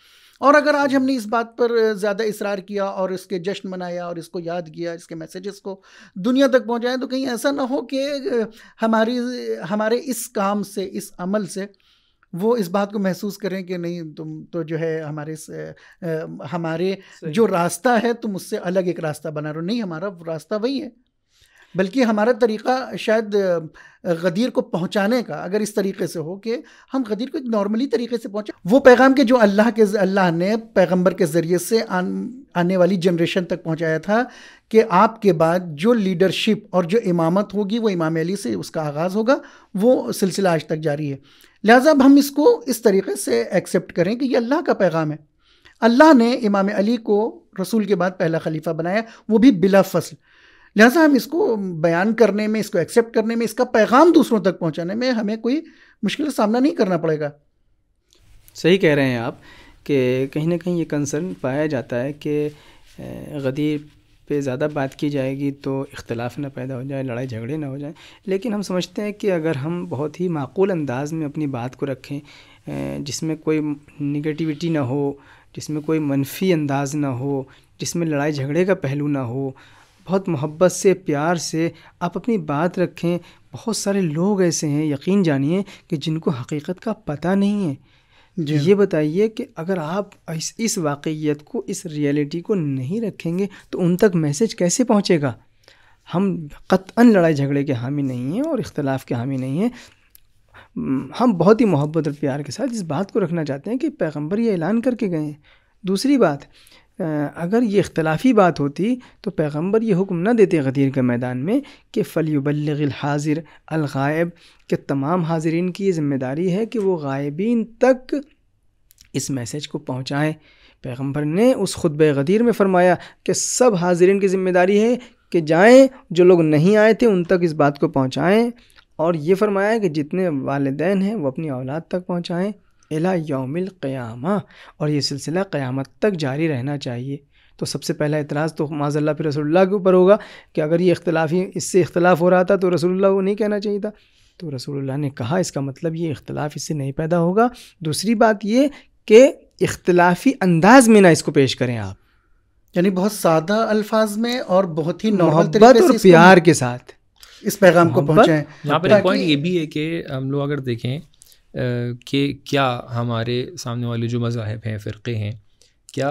और अगर आज हमने इस बात पर ज़्यादा इसरार किया और इसके जश्न मनाया और इसको याद किया इसके मैसेजेस को दुनिया तक पहुँचाएँ तो कहीं ऐसा ना हो कि हमारी हमारे इस काम से इस अमल से वो इस बात को महसूस करें कि नहीं तुम तो जो है हमारे हमारे जो रास्ता है तुम उससे अलग एक रास्ता बना रहे हो नहीं हमारा रास्ता वही है बल्कि हमारा तरीका शायद गदीर को पहुंचाने का अगर इस तरीके से हो कि हम गदीर को एक नॉर्मली तरीके से पहुंचे वो पैगाम के जो अल्लाह के अल्लाह ने पैगंबर के ज़रिए से आन, आने वाली जनरेशन तक पहुंचाया था कि आपके बाद जो लीडरशिप और जो इमामत होगी वो इमाम अली से उसका आगाज़ होगा वो सिलसिला आज तक जारी है लिहाजा अब हम इसको इस तरीके से एक्सेप्ट करें कि ये अल्लाह का पैगाम है अल्लाह ने इमाम अली को रसूल के बाद पहला खलीफा बनाया वो भी बिला फसल लिहाजा हम इसको बयान करने में इसको एक्सेप्ट करने में इसका पैगाम दूसरों तक पहुँचाने में हमें कोई मुश्किल सामना नहीं करना पड़ेगा सही कह रहे हैं आप कि कहीं ना कहीं ये कंसर्न पाया जाता है कि गदीर पे ज़्यादा बात की जाएगी तो इख्तलाफ ना पैदा हो जाए लड़ाई झगड़े ना हो जाए लेकिन हम समझते हैं कि अगर हम बहुत ही माकूल अंदाज में अपनी बात को रखें जिसमें कोई निगेटिविटी ना हो जिसमें कोई मनफी अंदाज ना हो जिसमें लड़ाई झगड़े का पहलू ना हो बहुत मोहब्बत से प्यार से आप अपनी बात रखें बहुत सारे लोग ऐसे हैं यकीन जानिए कि जिनको हकीकत का पता नहीं है ये बताइए कि अगर आप इस इस वाकईत को इस रियलिटी को नहीं रखेंगे तो उन तक मैसेज कैसे पहुँचेगा हम कतअन लड़ाई झगड़े के हामी नहीं हैं और इख्तलाफ के हामी नहीं हैं हम बहुत ही मोहब्बत और प्यार के साथ इस बात को रखना चाहते हैं कि पैगंबर ये ऐलान करके गए हैं दूसरी बात अगर ये इख्लाफी बात होती तो पैगंबर ये हुक्म ना देते गदीर के मैदान में कि फलीबल हाजिर अलगायब के तमाम हाजरीन की ये ज़िम्मेदारी है कि वो गायबीन तक इस मैसेज को पहुँचाएँ पैगंबर ने उस खुतब गदीर में फ़रमाया कि सब हाजरीन की ज़िम्मेदारी है कि जाएँ जो लोग नहीं आए थे उन तक इस बात को पहुँचाएँ और ये फरमाया कि जितने वालदे हैं वो अपनी औलाद तक पहुँचाएँ अला योमिल क़्यामा और ये सिलसिला क़्यामत तक जारी रहना चाहिए तो सबसे पहला इतराज़ तो माजल्ला फिर रसोल्ला के ऊपर होगा कि अगर ये इख्तलाफी इससे इख्तलाफ हो रहा था तो रसोल्ला को नहीं कहना चाहिए था तो रसोल्ला ने कहा इसका मतलब ये इख्तलाफ इससे नहीं पैदा होगा दूसरी बात ये कि इख्तलाफी अंदाज में ना इसको पेश करें आप यानी बहुत सादा अल्फाज में और बहुत ही मोहब्बत और प्यार के साथ इस पैगाम को पहुँचाएँ यहाँ पर पॉइंट ये भी है कि हम लोग अगर देखें कि क्या हमारे सामने वाले जो मज़ाहब हैं फ़िरक़े हैं क्या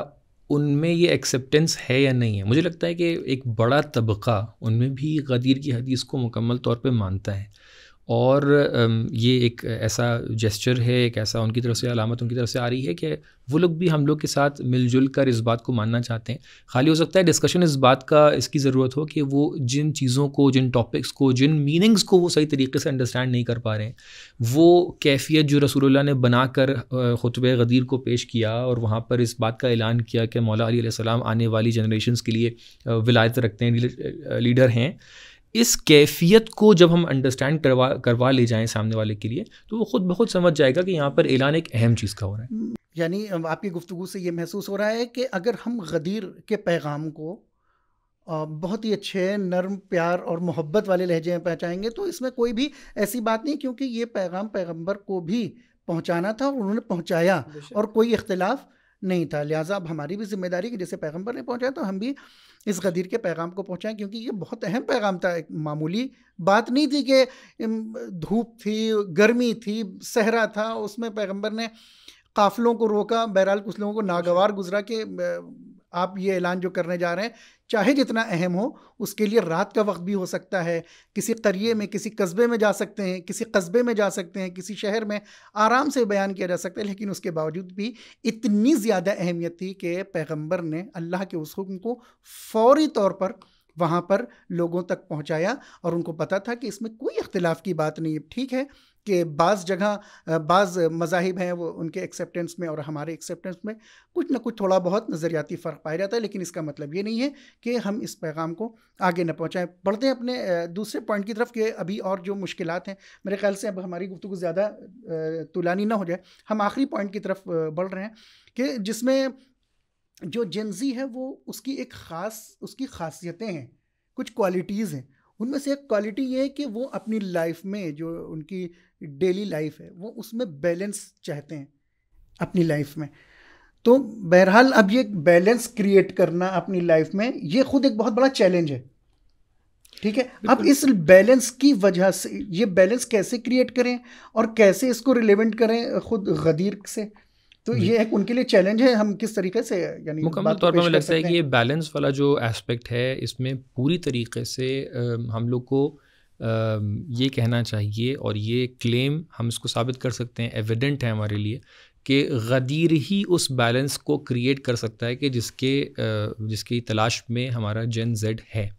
उनमें ये एक्सेप्टेंस है या नहीं है मुझे लगता है कि एक बड़ा तबका उनमें भी गदीर की हदीस को मुकम्मल तौर पे मानता है और ये एक ऐसा जेस्चर है एक ऐसा उनकी तरफ से अलामत उनकी तरफ से आ रही है कि वो लोग भी हम लोग के साथ मिलजुल कर इस बात को मानना चाहते हैं खाली हो सकता है डिस्कशन इस बात का इसकी ज़रूरत हो कि वो जिन चीज़ों को जिन टॉपिक्स को जिन मीनिंग्स को वो सही तरीके से अंडरस्टैंड नहीं कर पा रहे हैं वो कैफियत जो रसूल ने बना कर ख़ुतब गदीर को पेश किया और वहाँ पर इस बात का ऐलान किया कि मौला अली आने वाली जनरेशन के लिए विलायत रखते हैं लीडर हैं इस कैफियत को जब हम अंडरस्टैंड करवा करवा ले जाएं सामने वाले के लिए तो वो खुद ब खुद समझ जाएगा कि यहाँ पर ऐलान एक अहम चीज़ का हो रहा है यानी आपकी गुफ्तु से ये महसूस हो रहा है कि अगर हम गदीर के पैगाम को बहुत ही अच्छे नरम प्यार और मोहब्बत वाले लहजे में पहुँचाएंगे तो इसमें कोई भी ऐसी बात नहीं क्योंकि ये पैगाम पैगम्बर को भी पहुँचाना था और उन्होंने पहुँचाया और कोई इख्तलाफ नहीं था लिहाजा अब हमारी भी जिम्मेदारी कि जैसे पैगम्बर ने पहुँचाया तो हम भी इस गदीर के पैगाम को पहुँचाएं क्योंकि ये बहुत अहम पैगाम था एक मामूली बात नहीं थी कि धूप थी गर्मी थी सहरा था उसमें पैगम्बर ने काफलों को रोका बहरहाल कुछ लोगों को नागवार गुजरा के आप ये ऐलान जो करने जा रहे हैं चाहे जितना अहम हो उसके लिए रात का वक्त भी हो सकता है किसी करिए में किसी कस्बे में जा सकते हैं किसी कस्बे में जा सकते हैं किसी शहर में आराम से बयान किया जा सकता है लेकिन उसके बावजूद भी इतनी ज़्यादा अहमियत थी कि पैगम्बर ने अल्लाह के उस हुक्म को फौरी तौर पर वहाँ पर लोगों तक पहुँचाया और उनको पता था कि इसमें कोई इख्तलाफ की बात नहीं है ठीक है कि बाज़ जगह बाज़ मजाहिब हैं वो उनके एक्सेप्टेंस में और हमारे एक्सेप्टेंस में कुछ ना कुछ थोड़ा बहुत नज़रियाती फ़र्क पाया जाता है लेकिन इसका मतलब ये नहीं है कि हम इस पैगाम को आगे न पहुँचाएँ बढ़ते हैं अपने दूसरे पॉइंट की तरफ कि अभी और जो मुश्किल हैं मेरे ख्याल से अब हमारी गुफ्तु ज़्यादा तुलानी ना हो जाए हम आखिरी पॉइंट की तरफ बढ़ रहे हैं कि जिसमें जो जेंजी है वो उसकी एक ख़ास उसकी खासियतें हैं कुछ क्वालिटीज़ हैं उनमें से एक क्वालिटी ये है कि वो अपनी लाइफ में जो उनकी डेली लाइफ है वो उसमें बैलेंस चाहते हैं अपनी लाइफ में तो बहरहाल अब ये बैलेंस क्रिएट करना अपनी लाइफ में ये खुद एक बहुत बड़ा चैलेंज है ठीक है अब इस बैलेंस की वजह से ये बैलेंस कैसे क्रिएट करें और कैसे इसको रिलेवेंट करें खुद गदीर से तो ये एक उनके लिए चैलेंज है हम किस तरीके से यानी मुकम्मल तौर पर हमें लगता है कि ये बैलेंस वाला जो एस्पेक्ट है इसमें पूरी तरीके से हम लोग को ये कहना चाहिए और ये क्लेम हम इसको साबित कर सकते हैं एविडेंट है हमारे लिए कि गदीर ही उस बैलेंस को क्रिएट कर सकता है कि जिसके जिसकी तलाश में हमारा जेन जेड है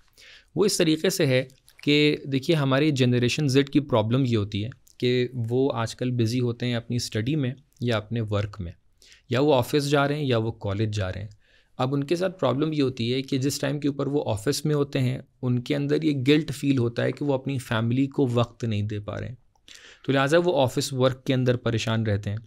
वो इस तरीके से है कि देखिए हमारी जनरेशन जेड की प्रॉब्लम ये होती है कि वो आजकल बिज़ी होते हैं अपनी स्टडी में या अपने वर्क में या वो ऑफिस जा रहे हैं या वो कॉलेज जा रहे हैं अब उनके साथ प्रॉब्लम ये होती है कि जिस टाइम के ऊपर वो ऑफिस में होते हैं उनके अंदर ये गिल्ट फील होता है कि वो अपनी फैमिली को वक्त नहीं दे पा रहे हैं तो लिहाजा वो ऑफिस वर्क के अंदर परेशान रहते हैं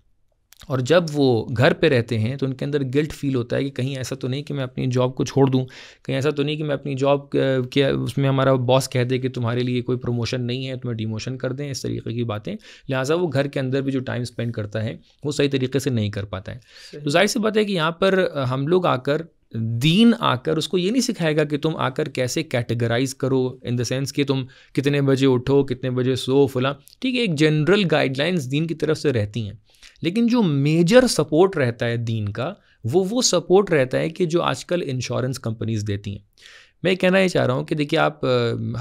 और जब वो घर पे रहते हैं तो उनके अंदर गिल्ट फील होता है कि कहीं ऐसा तो नहीं कि मैं अपनी जॉब को छोड़ दूँ कहीं ऐसा तो नहीं कि मैं अपनी जॉब के उसमें हमारा बॉस कह दे कि तुम्हारे लिए कोई प्रमोशन नहीं है तुम्हें डिमोशन कर दें इस तरीके की बातें लिहाजा वो घर के अंदर भी जो टाइम स्पेंड करता है वो सही तरीके से नहीं कर पाता है तो जाहिर सी बात है कि यहाँ पर हम लोग आकर दीन आकर उसको ये नहीं सिखाएगा कि तुम आकर कैसे कैटेगराइज करो इन द सेंस कि तुम कितने बजे उठो कितने बजे सो फला ठीक है एक जनरल गाइडलाइंस दीन की तरफ से रहती हैं लेकिन जो मेजर सपोर्ट रहता है दीन का वो वो सपोर्ट रहता है कि जो आजकल इंश्योरेंस कंपनीज देती हैं मैं कहना ये चाह रहा हूँ कि देखिए आप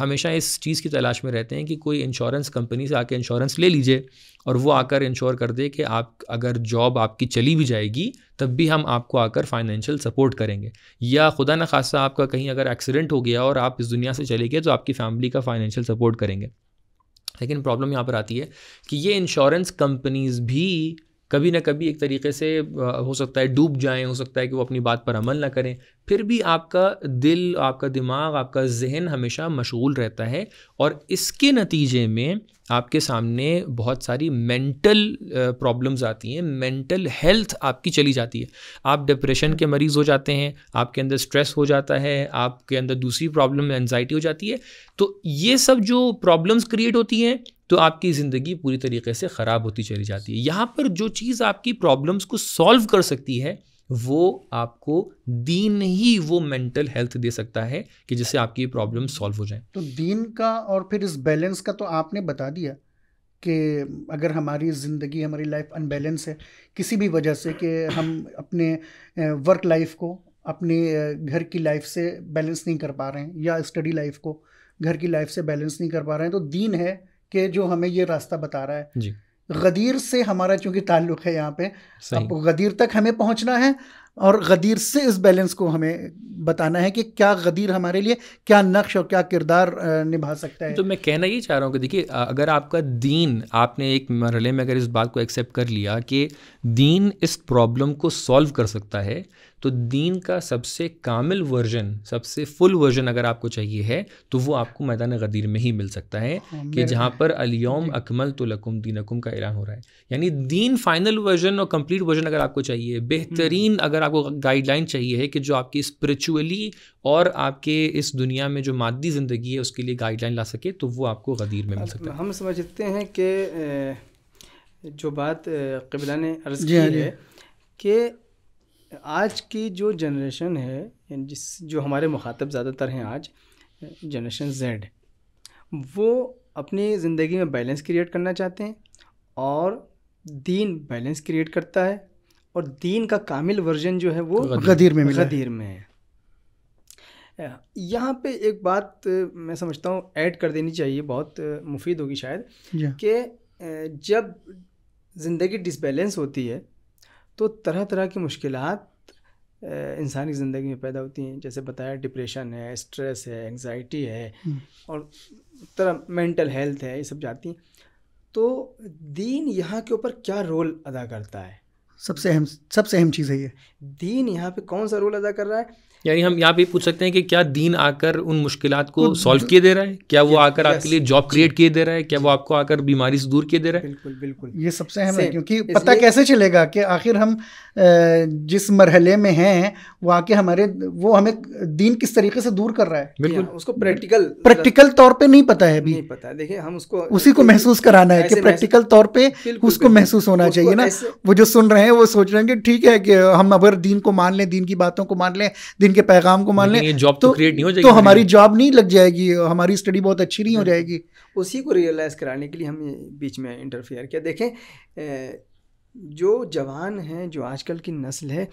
हमेशा इस चीज़ की तलाश में रहते हैं कि कोई इंश्योरेंस कंपनी से आके इंश्योरेंस ले लीजिए और वो आकर इंश्योर कर दे कि आप अगर जॉब आपकी चली भी जाएगी तब भी हम आपको आकर फाइनेंशियल सपोर्ट करेंगे या खुदा न खासा आपका कहीं अगर एक्सीडेंट हो गया और आप इस दुनिया से चले गए तो आपकी फैमिली का फाइनेंशियल सपोर्ट करेंगे लेकिन प्रॉब्लम यहाँ पर आती है कि ये इंश्योरेंस कंपनीज़ भी कभी ना कभी एक तरीके से हो सकता है डूब जाएं हो सकता है कि वो अपनी बात पर अमल ना करें फिर भी आपका दिल आपका दिमाग आपका जहन हमेशा मशगूल रहता है और इसके नतीजे में आपके सामने बहुत सारी मेंटल प्रॉब्लम्स आती हैं मेंटल हेल्थ आपकी चली जाती है आप डिप्रेशन के मरीज़ हो जाते हैं आपके अंदर स्ट्रेस हो जाता है आपके अंदर दूसरी प्रॉब्लम एनजाइटी हो जाती है तो ये सब जो प्रॉब्लम्स क्रिएट होती हैं तो आपकी ज़िंदगी पूरी तरीके से ख़राब होती चली जाती है यहाँ पर जो चीज़ आपकी प्रॉब्लम्स को सॉल्व कर सकती है वो आपको दीन ही वो मेंटल हेल्थ दे सकता है कि जिससे आपकी प्रॉब्लम सॉल्व हो जाए तो दीन का और फिर इस बैलेंस का तो आपने बता दिया कि अगर हमारी ज़िंदगी हमारी लाइफ अनबैलेंस है किसी भी वजह से कि हम अपने वर्क लाइफ को अपने घर की लाइफ से बैलेंस नहीं कर पा रहे हैं या स्टडी लाइफ को घर की लाइफ से बैलेंस नहीं कर पा रहे हैं तो दीन है के जो हमें ये रास्ता बता रहा है जी गदीर से हमारा चूंकि ताल्लुक है यहाँ पे अब गदीर तक हमें पहुंचना है और गदीर से इस बैलेंस को हमें बताना है कि क्या गदीर हमारे लिए क्या नक्श और क्या किरदार निभा सकता है तो मैं कहना ये चाह रहा हूँ कि देखिए अगर आपका दीन आपने एक मरहले में अगर इस बात को एक्सेप्ट कर लिया कि दीन इस प्रॉब्लम को सॉल्व कर सकता है तो दीन का सबसे कामिल वर्जन सबसे फुल वर्जन अगर आपको चाहिए है तो वो आपको मैदान गदीर में ही मिल सकता है हाँ, कि जहाँ पर अलियोम अकमल तो लकुम अकुम का ऐलान हो रहा है यानी दीन फाइनल वर्जन और कंप्लीट वर्जन अगर आपको चाहिए हम्म। बेहतरीन अगर आपको गाइडलाइन चाहिए है कि जो आपकी स्पिरिचुअली और आपके इस दुनिया में जो मादी ज़िंदगी है उसके लिए गाइडलाइन ला सके तो वो आपको गदीर में मिल सकता है हम समझते हैं कि जो बात कबिला ने अर्ज़ हाँ की है कि आज की जो जनरेशन है जिस जो हमारे मुखातब ज़्यादातर हैं आज जनरेशन जेड वो अपनी ज़िंदगी में बैलेंस क्रिएट करना चाहते हैं और दीन बैलेंस क्रिएट करता है और दीन का कामिल वर्जन जो है वो गदीर में मिला गदीर में है यहाँ पे एक बात मैं समझता हूँ ऐड कर देनी चाहिए बहुत मुफीद होगी शायद हाँ। कि जब ज़िंदगी डिसबैलेंस होती है तो तरह तरह की मुश्किल इंसान की ज़िंदगी में पैदा होती हैं जैसे बताया डिप्रेशन है स्ट्रेस है एंजाइटी है हम्म। और तरह मेंटल हेल्थ है ये सब जाती हैं तो दीन यहाँ के ऊपर क्या रोल अदा करता है सबसे अहम सबसे अहम चीज़ है ये दीन यहाँ पे कौन सा रोल अदा कर रहा है यानी हम यहाँ पे पूछ सकते हैं कि क्या दीन आकर उन मुश्किल को तो सॉल्व किए दे रहा है क्या वो आकर आपके लिए जॉब क्रिएट किए दे रहा है क्या वो आपको आकर बीमारी से दूर किए दे रहा है बिल्कुल बिल्कुल ये सबसे अहम है क्योंकि पता कैसे चलेगा कि आखिर हम जिस मरहले में हैं वो आके हमारे वो हमें दीन किस तरीके से दूर कर रहा है बिल्कुल उसको प्रैक्टिकल प्रैक्टिकल तौर पर नहीं पता है अभी पता देखिए हम उसको उसी को महसूस कराना है कि प्रैक्टिकल तौर पर उसको महसूस होना चाहिए ना वो जो सुन रहे हैं वो सोच रहे हैं कि ठीक है कि हम अगर दीन को मान लें दीन की बातों को मान लें दिन के पैगाम को मान लें जॉब तो क्रिएट तो नहीं हो जाएगी तो हमारी जॉब नहीं लग जाएगी हमारी स्टडी बहुत अच्छी नहीं हो हम्म। जाएगी उसी को रियलाइज़ कराने के लिए हम बीच में इंटरफेयर किया देखें जो जवान हैं जो आजकल की नस्ल है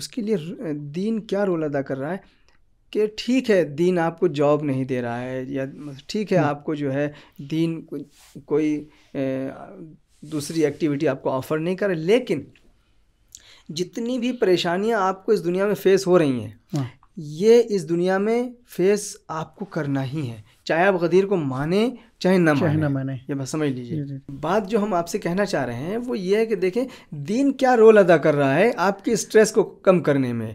उसके लिए दीन क्या रोल अदा कर रहा है कि ठीक है दीन आपको जॉब नहीं दे रहा है या ठीक है हम्म। आपको जो है दीन को, कोई ए, दूसरी एक्टिविटी आपको ऑफ़र नहीं कर रहा लेकिन जितनी भी परेशानियाँ आपको इस दुनिया में फेस हो रही हैं हाँ। ये इस दुनिया में फेस आपको करना ही है चाहे आप गदीर को माने चाहे ना चाहे माने, ना माने। ये बस समझ लीजिए बात जो हम आपसे कहना चाह रहे हैं वो ये है कि देखें दीन क्या रोल अदा कर रहा है आपकी स्ट्रेस को कम करने में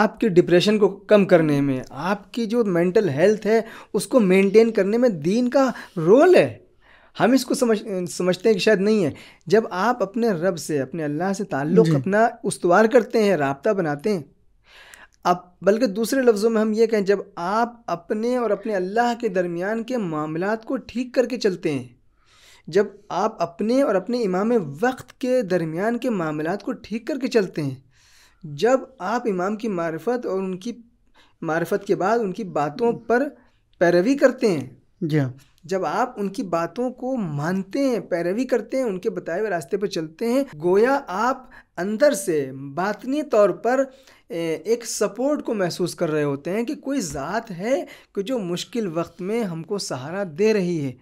आपके डिप्रेशन को कम करने में आपकी जो मेंटल हेल्थ है उसको मेंटेन करने में दीन का रोल है हम इसको समझ समझते हैं कि शायद नहीं है जब आप अपने रब से अपने अल्लाह से ताल्लुक़ अपना उसवार करते हैं रबता बनाते हैं अब बल्कि दूसरे लफ्ज़ों में हम ये कहें जब आप अपने और अपने अल्लाह के दरमियान के मामला को ठीक करके चलते हैं जब आप अपने और अपने इमाम वक्त के दरमियान के मामला को ठीक करके चलते हैं जब आप इमाम की मारफत और उनकी मारफत के बाद उनकी बातों पर पैरवी करते हैं जी हाँ जब आप उनकी बातों को मानते हैं पैरवी करते हैं उनके बताए हुए रास्ते पर चलते हैं गोया आप अंदर से बातनी तौर पर एक सपोर्ट को महसूस कर रहे होते हैं कि कोई ज़ात है कि जो मुश्किल वक्त में हमको सहारा दे रही है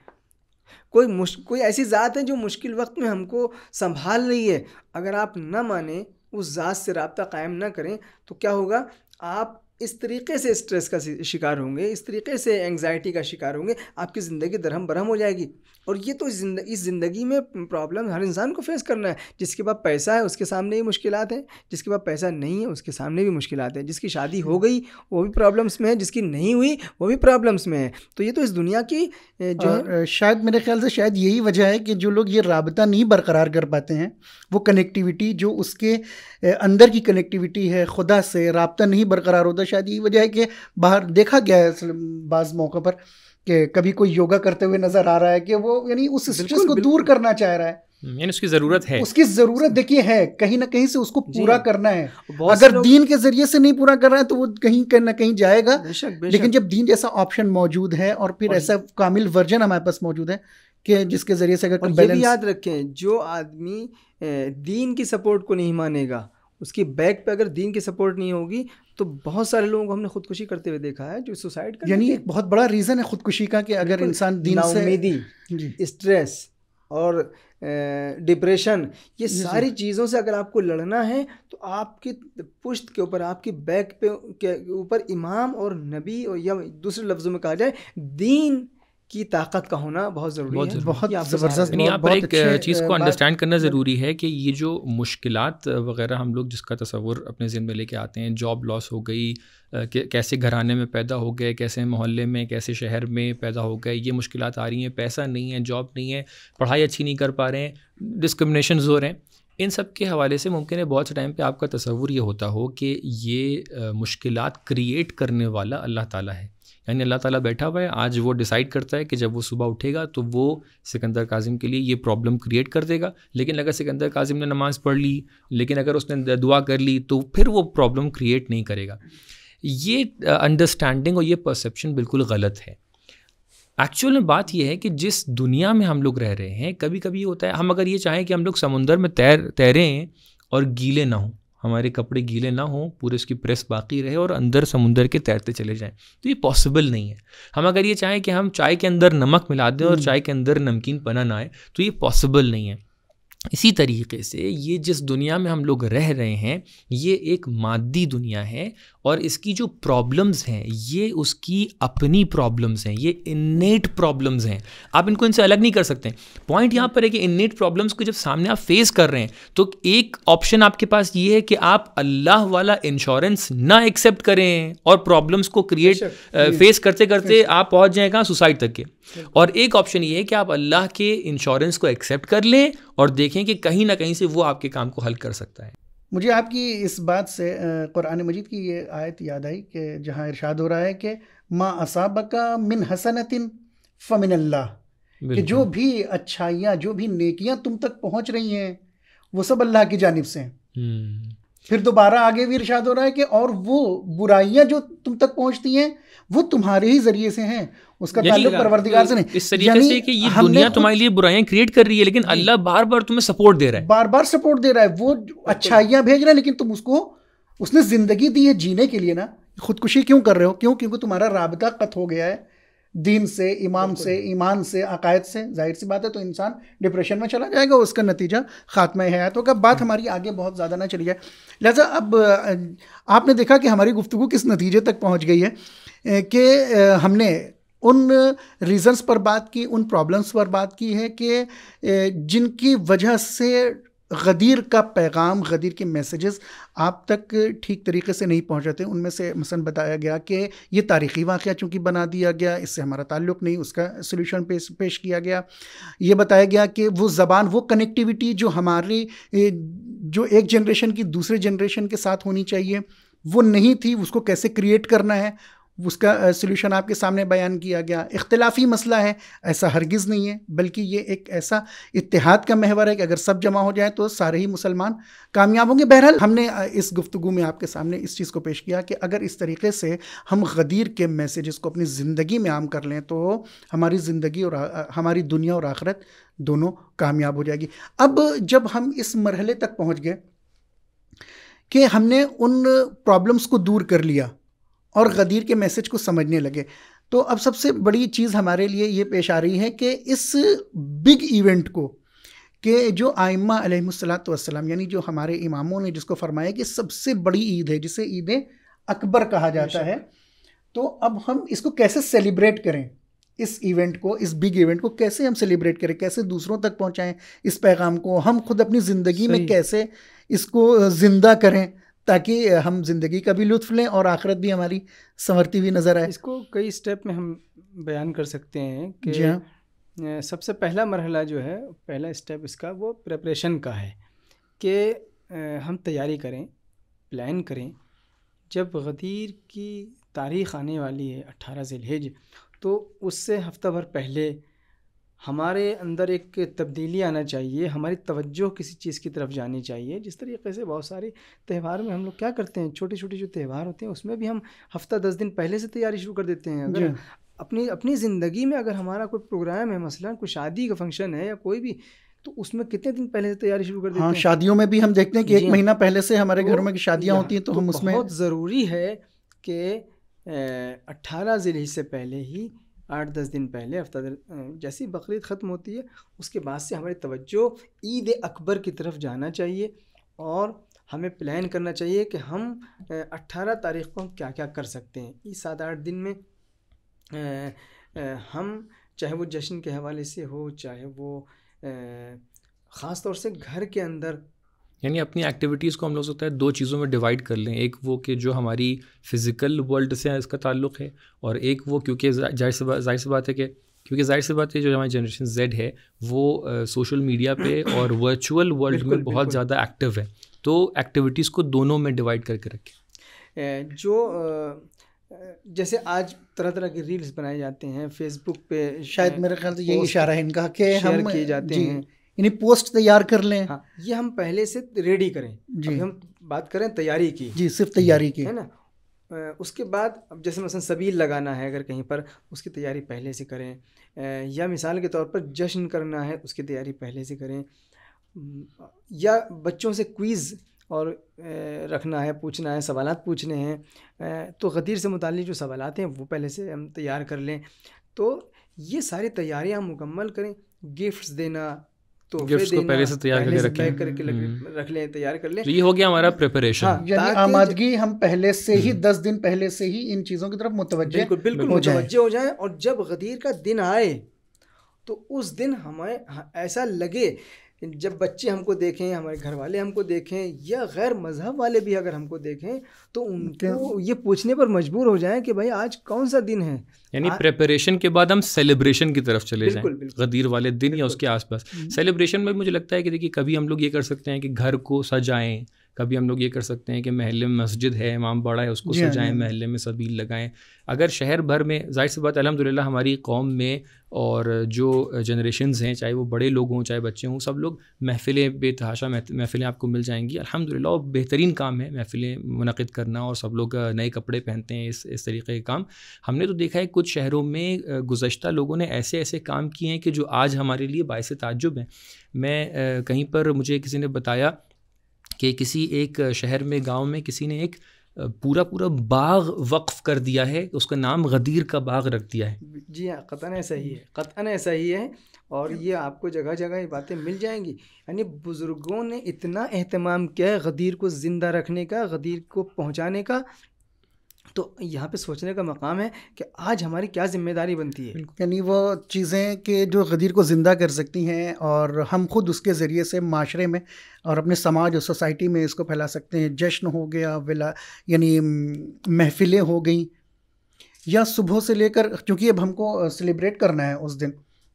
कोई मुश कोई ऐसी ज़ात है जो मुश्किल वक्त में हमको संभाल रही है अगर आप ना माने उस ज़ात से रबता कायम ना करें तो क्या होगा आप इस तरीके से स्ट्रेस का शिकार होंगे इस तरीके से एंगजाइटी का शिकार होंगे आपकी ज़िंदगी दरहम बरहम हो जाएगी और ये तो इस ज़िंदगी में प्रॉब्लम हर इंसान को फेस करना है जिसके पास पैसा है उसके सामने ही मुश्किल हैं जिसके पास पैसा नहीं है उसके सामने भी मुश्किल हैं जिसकी शादी हो गई वो भी प्रॉब्लम्स में है जिसकी नहीं हुई वो भी प्रॉब्लम्स में है तो ये तो इस दुनिया की जो शायद मेरे ख्याल से शायद यही वजह है कि जो लोग ये रबता नहीं बरकरार कर पाते हैं वो कनेक्टिविटी जो उसके अंदर की कनेक्टिविटी है खुदा से रबता नहीं बरकरार होता शायद यही वजह है कि बाहर देखा गया है बाज़ मौक़ों पर कि कभी कोई योगा करते हुए नजर आ रहा है कि वो यानी उस स्ट्रेस को दूर करना चाह रहा है यानी उसकी जरूरत है उसकी जरूरत देखिए है कहीं ना कहीं से उसको पूरा करना है अगर दीन के जरिए से नहीं पूरा कर रहा है तो वो कहीं कहीं ना कहीं जाएगा बेशक, बेशक। लेकिन जब दीन जैसा ऑप्शन मौजूद है और फिर और ऐसा कामिल वर्जन हमारे पास मौजूद है कि जिसके जरिए से अगर ये भी याद रखें जो आदमी दीन की सपोर्ट को नहीं मानेगा उसकी बैक पे अगर दीन की सपोर्ट नहीं होगी तो बहुत सारे लोगों को हमने खुदकुशी करते हुए देखा है जो सुसाइड कर यानी एक बहुत बड़ा रीज़न है खुदकुशी का कि अगर इंसान दीन से स्ट्रेस और डिप्रेशन ये सारी चीज़ों से अगर आपको लड़ना है तो आपकी पुश्त के ऊपर आपकी बैक पे के ऊपर इमाम और नबी और या दूसरे लफ्ज़ों में कहा जाए दीन की ताकत का होना बहुत ज़रूरी बहुत है बहुत ज़बरदस्त यहाँ आप एक चीज़ को अंडरस्टैंड करना ज़रूरी है कि ये जो मुश्किल वगैरह हम लोग जिसका तस्वुर अपने जिन में लेके आते हैं जॉब लॉस हो गई कैसे घराने में पैदा हो गए कैसे मोहल्ले में कैसे शहर में पैदा हो गए ये मुश्किल आ रही हैं पैसा नहीं है जॉब नहीं है पढ़ाई अच्छी नहीं कर पा रहे हैं डिस्क्रमिनेशन हो रहे हैं इन सब के हवाले से मुमकिन है बहुत से टाइम पे आपका तस्वुर ये होता हो कि ये मुश्किल क्रिएट करने वाला अल्लाह ताला है यानी अल्लाह ताला बैठा हुआ है आज वो डिसाइड करता है कि जब वो सुबह उठेगा तो वो सिकंदर काजिम के लिए ये प्रॉब्लम क्रिएट कर देगा लेकिन अगर सिकंदर काजिम ने नमाज़ पढ़ ली लेकिन अगर उसने दुआ कर ली तो फिर वो प्रॉब्लम क्रिएट नहीं करेगा ये अंडरस्टैंडिंग और ये परसेप्शन बिल्कुल गलत है एक्चुअल में बात यह है कि जिस दुनिया में हम लोग रह रहे हैं कभी कभी होता है हम अगर ये चाहें कि हम लोग समुंदर में तैर तैरें और गीले ना हों हमारे कपड़े गीले ना हों पूरे उसकी प्रेस बाकी रहे और अंदर समुंदर के तैरते चले जाएं तो ये पॉसिबल नहीं है हम अगर ये चाहें कि हम चाय के अंदर नमक मिला दें और हम्म। चाय के अंदर नमकीन पना ना आए तो ये पॉसिबल नहीं है इसी तरीके से ये जिस दुनिया में हम लोग रह रहे हैं ये एक मादी दुनिया है और इसकी जो प्रॉब्लम्स हैं ये उसकी अपनी प्रॉब्लम्स हैं ये इन्नेट प्रॉब्लम्स हैं आप इनको इनसे अलग नहीं कर सकते पॉइंट यहाँ पर है कि इन्नेट प्रॉब्लम्स को जब सामने आप फेस कर रहे हैं तो एक ऑप्शन आपके पास ये है कि आप अल्लाह वाला इंश्योरेंस ना एक्सेप्ट करें और प्रॉब्लम्स को क्रिएट फेस करते करते आप पहुँच जाए कहाँ सुसाइड तक के और एक ऑप्शन ये है कि आप अल्लाह के इंश्योरेंस को एक्सेप्ट कर लें और देख देखें कि कहीं ना कहीं से वो आपके काम को हल कर सकता है मुझे आपकी इस बात से कुरान मजीद की ये आयत याद आई कि जहाँ इरशाद हो रहा है कि माँ असाबका मिन हसनतिन फ़मिन अल्लाह कि जो भी अच्छाइयाँ जो भी नेकियाँ तुम तक पहुँच रही हैं वो सब अल्लाह की जानब से हैं हम्म। फिर दोबारा आगे भी इर्शाद हो रहा है कि और वो बुराइयाँ जो तुम तक पहुँचती हैं वो तुम्हारे ही ज़रिए से हैं उसका ताल्लुक परवरदिगार से नहीं इस तरीके से कि ये दुनिया तुम्हारे लिए बुराइयां क्रिएट कर रही है लेकिन अल्लाह बार बार तुम्हें सपोर्ट दे रहा है बार बार सपोर्ट दे रहा है वो अच्छाइयाँ भेज रहा है लेकिन तुम उसको उसने ज़िंदगी दी है जीने के लिए ना खुदकुशी क्यों कर रहे हो क्यों क्योंकि तुम्हारा रबता कत हो गया है दीन से इमाम से ईमान से अकायद से जाहिर सी बात है तो इंसान डिप्रेशन में चला जाएगा उसका नतीजा ख़ात्मा है तो क्या बात हम्म। हमारी आगे बहुत ज़्यादा ना चली जाए लिहाजा अब आपने देखा कि हमारी गुफ्तु किस नतीजे तक पहुँच गई है कि हमने उन रीज़न्स पर बात की उन प्रॉब्लम्स पर बात की है कि जिनकी वजह से गदीर का पैगाम गदीर के मैसेजेस आप तक ठीक तरीके से नहीं पहुंच रहे उनमें से मसन बताया गया कि ये तारीख़ी वाक़ चूँकि बना दिया गया इससे हमारा ताल्लुक़ नहीं उसका सोल्यूशन पेश पेश किया गया ये बताया गया कि वो ज़बान वो कनेक्टिविटी जो हमारी जो एक जनरेशन की दूसरे जनरेशन के साथ होनी चाहिए वो नहीं थी उसको कैसे क्रिएट करना है उसका सोल्यूशन आपके सामने बयान किया गया इख्तलाफी मसला है ऐसा हरगिज़ नहीं है बल्कि ये एक ऐसा इतिहाद का महवर है कि अगर सब जमा हो जाए तो सारे ही मुसलमान कामयाब होंगे बहरहाल हमने इस गुफ्तु में आपके सामने इस चीज़ को पेश किया कि अगर इस तरीके से हम गदीर के मैसेज को अपनी ज़िंदगी में आम कर लें तो हमारी ज़िंदगी और हमारी दुनिया और आखरत दोनों कामयाब हो जाएगी अब जब हम इस मरहले तक पहुँच गए कि हमने उन प्रॉब्लम्स को दूर कर लिया और गदीर के मैसेज को समझने लगे तो अब सबसे बड़ी चीज़ हमारे लिए ये पेश आ रही है कि इस बिग इवेंट को कि जो आइम्मा अलैहिस्सलाम यानी जो हमारे इमामों ने जिसको फरमाया कि सबसे बड़ी ईद है जिसे ईद अकबर कहा जाता है तो अब हम इसको कैसे सेलिब्रेट करें इस इवेंट को इस बिग इवेंट को कैसे हम सेलिब्रेट करें कैसे दूसरों तक पहुंचाएं इस पैगाम को हम खुद अपनी ज़िंदगी में कैसे इसको ज़िंदा करें ताकि हम ज़िंदगी का भी लुत्फ लें और आखिरत भी हमारी संवरती हुई नज़र आए इसको कई स्टेप में हम बयान कर सकते हैं कि जी हाँ सबसे पहला मरहला जो है पहला स्टेप इसका वो प्रेपरेशन का है कि हम तैयारी करें प्लान करें जब गदीर की तारीख़ आने वाली है अट्ठारह जिलहिज तो उससे हफ्ता भर पहले हमारे अंदर एक तब्दीली आना चाहिए हमारी तवज्जो किसी चीज़ की तरफ जानी चाहिए जिस तरीके से बहुत सारे त्यौहार में हम लोग क्या करते हैं छोटे छोटे जो त्यौहार होते हैं उसमें भी हम हफ्ता दस दिन पहले से तैयारी शुरू कर देते हैं अगर अपनी अपनी ज़िंदगी में अगर हमारा कोई प्रोग्राम है मसला कोई शादी का फंक्शन है या कोई भी तो उसमें कितने दिन पहले से तैयारी शुरू कर देते हाँ, हैं शादियों में भी हम देखते हैं कि एक महीना पहले से हमारे तो घर में शादियाँ होती हैं तो, तो हम उसमें बहुत ज़रूरी है कि अट्ठारह ज़िले से पहले ही आठ दस दिन पहले हफ्ता जैसी बकरीद ख़त्म होती है उसके बाद से हमारी तवज्जो ईद अकबर की तरफ जाना चाहिए और हमें प्लान करना चाहिए कि हम अट्ठारह तारीख को हम क्या क्या कर सकते हैं इस सात आठ दिन में हम चाहे वो जश्न के हवाले से हो चाहे वो ख़ास तौर से घर के अंदर यानी अपनी एक्टिविटीज़ को हम लोग सकता है दो चीज़ों में डिवाइड कर लें एक वो कि जो हमारी फ़िज़िकल वर्ल्ड से इसका ताल्लुक है और एक वो क्योंकि जाहिर सी जाहिर सी बात है कि क्योंकि जाहिर सी बात है जो हमारी जनरेशन जेड है वो सोशल मीडिया पे और वर्चुअल वर्ल्ड में बहुत ज़्यादा एक्टिव है तो एक्टिविटीज़ को दोनों में डिवाइड करके रखें जो जैसे आज तरह तरह के रील्स बनाए जाते हैं फेसबुक पे शायद मेरे ख्याल से यही इशारा है इनका कि हम किए जाते हैं इन्हें पोस्ट तैयार कर लें हाँ, ये हम पहले से रेडी करें जी हम बात करें तैयारी की जी सिर्फ तैयारी की है ना उसके बाद अब जैसे मसलन सबील लगाना है अगर कहीं पर उसकी तैयारी पहले से करें या मिसाल के तौर पर जश्न करना है उसकी तैयारी पहले से करें या बच्चों से क्वीज़ और रखना है पूछना है सवालत पूछने हैं तो गदीर से मुतल जो सवाल हैं वो पहले से हम तैयार कर लें तो ये सारी तैयारियाँ मुकम्मल करें गिफ्ट्स देना तो पहले से तैयार करके हम्म। रख लें तैयार कर लें तो ये हो गया हमारा प्रिपरेशन हाँ, यानी आमादगी हम पहले से ही दस दिन पहले से ही इन चीज़ों की तरफ मुतवजह बिल्कुल बिल्कुल हो जाए और जब गदीर का दिन आए तो उस दिन हमें ऐसा लगे जब बच्चे हमको देखें हमारे घर वाले हमको देखें या गैर मज़हब वाले भी अगर हमको देखें तो उनको ये पूछने पर मजबूर हो जाएं कि भाई आज कौन सा दिन है यानी प्रेपरेशन के बाद हम सेलिब्रेशन की तरफ चले जाएं गदीर वाले दिन या उसके आसपास सेलिब्रेशन हम्म। में मुझे लगता है कि देखिए कभी हम लोग ये कर सकते हैं कि घर को सजाएं कभी हम लोग ये कर सकते हैं कि महल में मस्जिद है इमाम बाड़ा है उसको हाँ, सजाएं हाँ। महल में सबील लगाएं अगर शहर भर में जाहिर सी बात अलहमदिल्ला हमारी कौम में और जो जनरेशन हैं चाहे वो बड़े लोग हों चाहे बच्चे हों सब लोग महफ़िलें बेतहाशा महफ़िलें आपको मिल जाएंगी अलहमदिल्ला और बेहतरीन काम है महफ़िलें मनद करना और सब लोग नए कपड़े पहनते हैं इस इस तरीके के काम हमने तो देखा है कुछ शहरों में गुजशत लोगों ने ऐसे ऐसे काम किए हैं कि जो आज हमारे लिए बायस ताजुब हैं मैं कहीं पर मुझे किसी ने बताया कि किसी एक शहर में गाँव में किसी ने एक पूरा पूरा बाग वक्फ कर दिया है उसका नाम गदीर का बाग रख दिया है जी हाँ कतन सही है कतन ऐसा ही है और ये आपको जगह जगह ये बातें मिल जाएंगी यानी बुज़ुर्गों ने इतना अहतमाम किया है गदीर को ज़िंदा रखने का गदीर को पहुँचाने का तो यहाँ पे सोचने का मकाम है कि आज हमारी क्या जिम्मेदारी बनती है यानी वो चीज़ें कि जो गदीर को ज़िंदा कर सकती हैं और हम खुद उसके ज़रिए से माशरे में और अपने समाज और सोसाइटी में इसको फैला सकते हैं जश्न हो गया विला यानी महफिलें हो गई या सुबह से लेकर क्योंकि अब हमको सेलिब्रेट करना है उस दिन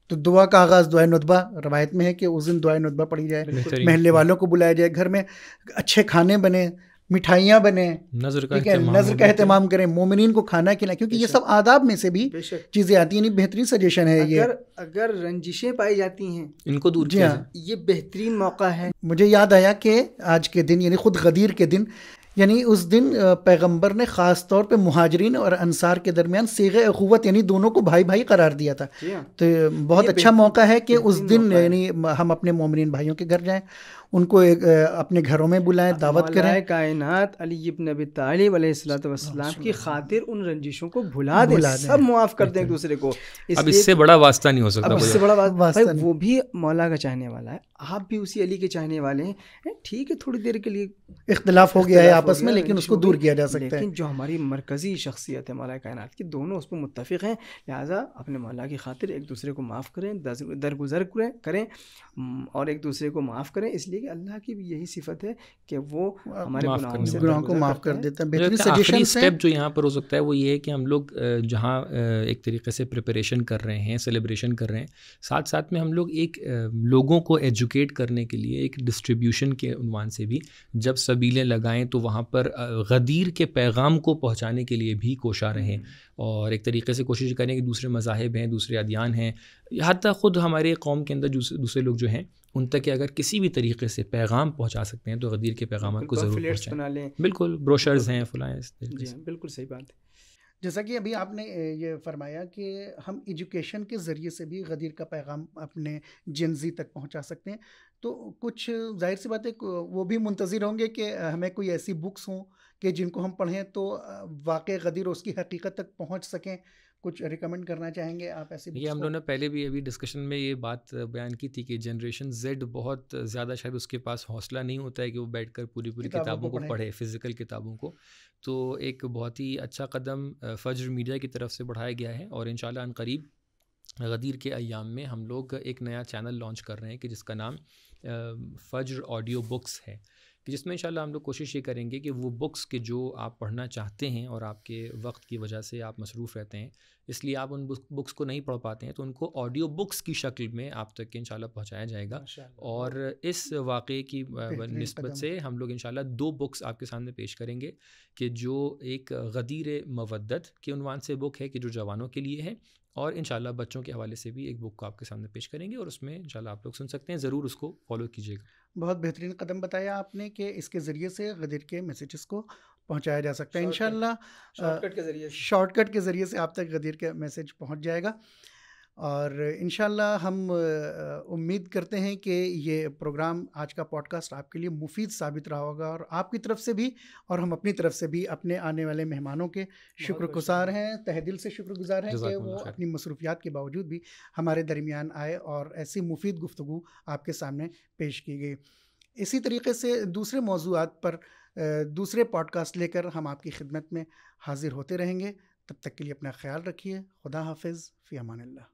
तो दुआ का आगाज़ दुआ नतबा रवायत में है कि उस दिन दुआ नतबा पढ़ी जाए महल्ले वालों को बुलाया जाए घर में अच्छे खाने बने मिठाइयाँ बने नजर का ठीक है नजर का अहतमाम करें मोमिन को खाना खिलाएं क्योंकि ये सब आदाब में से भी चीज़ें आती हैं बेहतरीन सजेशन है अगर, ये अगर रंजिशें पाई जाती हैं इनको दूर जी हाँ ये बेहतरीन मौका है मुझे याद आया कि आज के दिन यानी खुद गदीर के दिन यानी उस दिन पैगंबर ने ख़ास तौर पे महाजरीन और अनसार के दरमियान सीगे अखुवत यानी दोनों को भाई भाई करार दिया था हाँ। तो बहुत अच्छा मौका है कि उस दिन यानी हम अपने मोमिन भाइयों के घर जाएं उनको एक अपने घरों में बुलाएं दावत करें कायनात अली इब्न अबी तालिब अलैहिस्सलाम की खातिर उन रंजिशों को भुला दें सब माफ़ कर दें दूसरे को अब इससे बड़ा वास्ता नहीं हो सकता अब इससे बड़ा वास्ता वो भी मौला का चाहने वाला है आप भी उसी अली के चाहने वाले हैं ठीक है थोड़ी देर के लिए इख्तलाफ हो गया है आपस में लेकिन उसको दूर किया जा सकता है लेकिन जो हमारी मरकज़ी शख्सियत है मौला कायनात की दोनों उस पर मुतफ़ हैं लिहाजा अपने मौला की खातिर एक दूसरे को माफ़ करें दरगुजर करें करें और एक दूसरे को माफ़ करें इसलिए चाहिए कि अल्लाह की भी यही सिफत है कि वो हमारे गुनाहों को माफ़ कर देता है स्टेप जो यहाँ पर हो सकता है वो ये है कि हम लोग जहाँ एक तरीके से प्रिपरेशन कर रहे हैं सेलिब्रेशन कर रहे हैं साथ साथ में हम लोग एक लोगों को एजुकेट करने के लिए एक डिस्ट्रीब्यूशन के उनवान से भी जब सबीलें लगाएं तो वहाँ पर गदीर के पैगाम को पहुँचाने के लिए भी कोशा रहें और एक तरीके से कोशिश करें कि दूसरे मजाहब हैं दूसरे अदियान हैं तक ख़ुद हमारे कौम के अंदर दूसरे लोग जो हैं उन तक के अगर किसी भी तरीके से पैगाम पहुँचा सकते हैं तो गदीर के पैगाम को ज़रूर बना लें बिल्कुल ब्रोशर्स हैं फलाएँ हाँ, बिल्कुल सही बात है जैसा कि अभी आपने ये फरमाया कि हम एजुकेशन के ज़रिए से भी गदीर का पैगाम अपने जनजी तक पहुंचा सकते हैं तो कुछ जाहिर सी बातें वो भी मुंतज़र होंगे कि हमें कोई ऐसी बुक्स हों कि जिनको हम पढ़ें तो वाक़ गदीर उसकी हकीकत तक पहुँच सकें कुछ रिकमेंड करना चाहेंगे आप ऐसे ये हम लोगों ने पहले भी अभी डिस्कशन में ये बात बयान की थी कि जनरेशन जेड बहुत ज़्यादा शायद उसके पास हौसला नहीं होता है कि वो बैठकर पूरी पूरी किताबों, किताबों को पढ़े फिज़िकल किताबों को तो एक बहुत ही अच्छा कदम फजर मीडिया की तरफ से बढ़ाया गया है और इन शाला करीब गदीर के अयाम में हम लोग एक नया चैनल लॉन्च कर रहे हैं कि जिसका नाम फज्र ऑडियो बुक्स है कि जिसमें इंशाल्लाह हम लोग कोशिश ये करेंगे कि वो बुक्स के जो आप पढ़ना चाहते हैं और आपके वक्त की वजह से आप मसरूफ़ रहते हैं इसलिए आप उन बुक्स को नहीं पढ़ पाते हैं तो उनको ऑडियो बुक्स की शक्ल में आप तक इन पहुँचाया जाएगा और इस वाक़े की नस्बत से हम लोग इन दो बुक्स आपके सामने पेश करेंगे कि जो एक गदीर मवदत के अनवान से बुक है कि जो जवानों के लिए है और इन बच्चों के हवाले से भी एक बुक को आपके सामने पेश करेंगे और उसमें इन आप लोग सुन सकते हैं ज़रूर उसको फॉलो कीजिएगा बहुत बेहतरीन कदम बताया आपने कि इसके ज़रिए से गदिर के मैसेजेस को पहुंचाया जा सकता है इन शॉर्टकट के ज़रिए शॉर्टकट के ज़रिए से आप तक गदिर के मैसेज पहुंच जाएगा और इन हम उम्मीद करते हैं कि ये प्रोग्राम आज का पॉडकास्ट आपके लिए मुफीद साबित रहा होगा और आपकी तरफ से भी और हम अपनी तरफ से भी अपने आने वाले मेहमानों के शुक्रगुजार हैं तह दिल से शुक्रगुजार हैं कि वो अपनी मसरूफियात के बावजूद भी हमारे दरमियान आए और ऐसी मुफीद गुफ्तु आपके सामने पेश की गई इसी तरीके से दूसरे मौजूद पर दूसरे पॉडकास्ट लेकर हम आपकी खिदमत में हाजिर होते रहेंगे तब तक के लिए अपना ख्याल रखिए खुदा हाफिज़ फ़ी अमान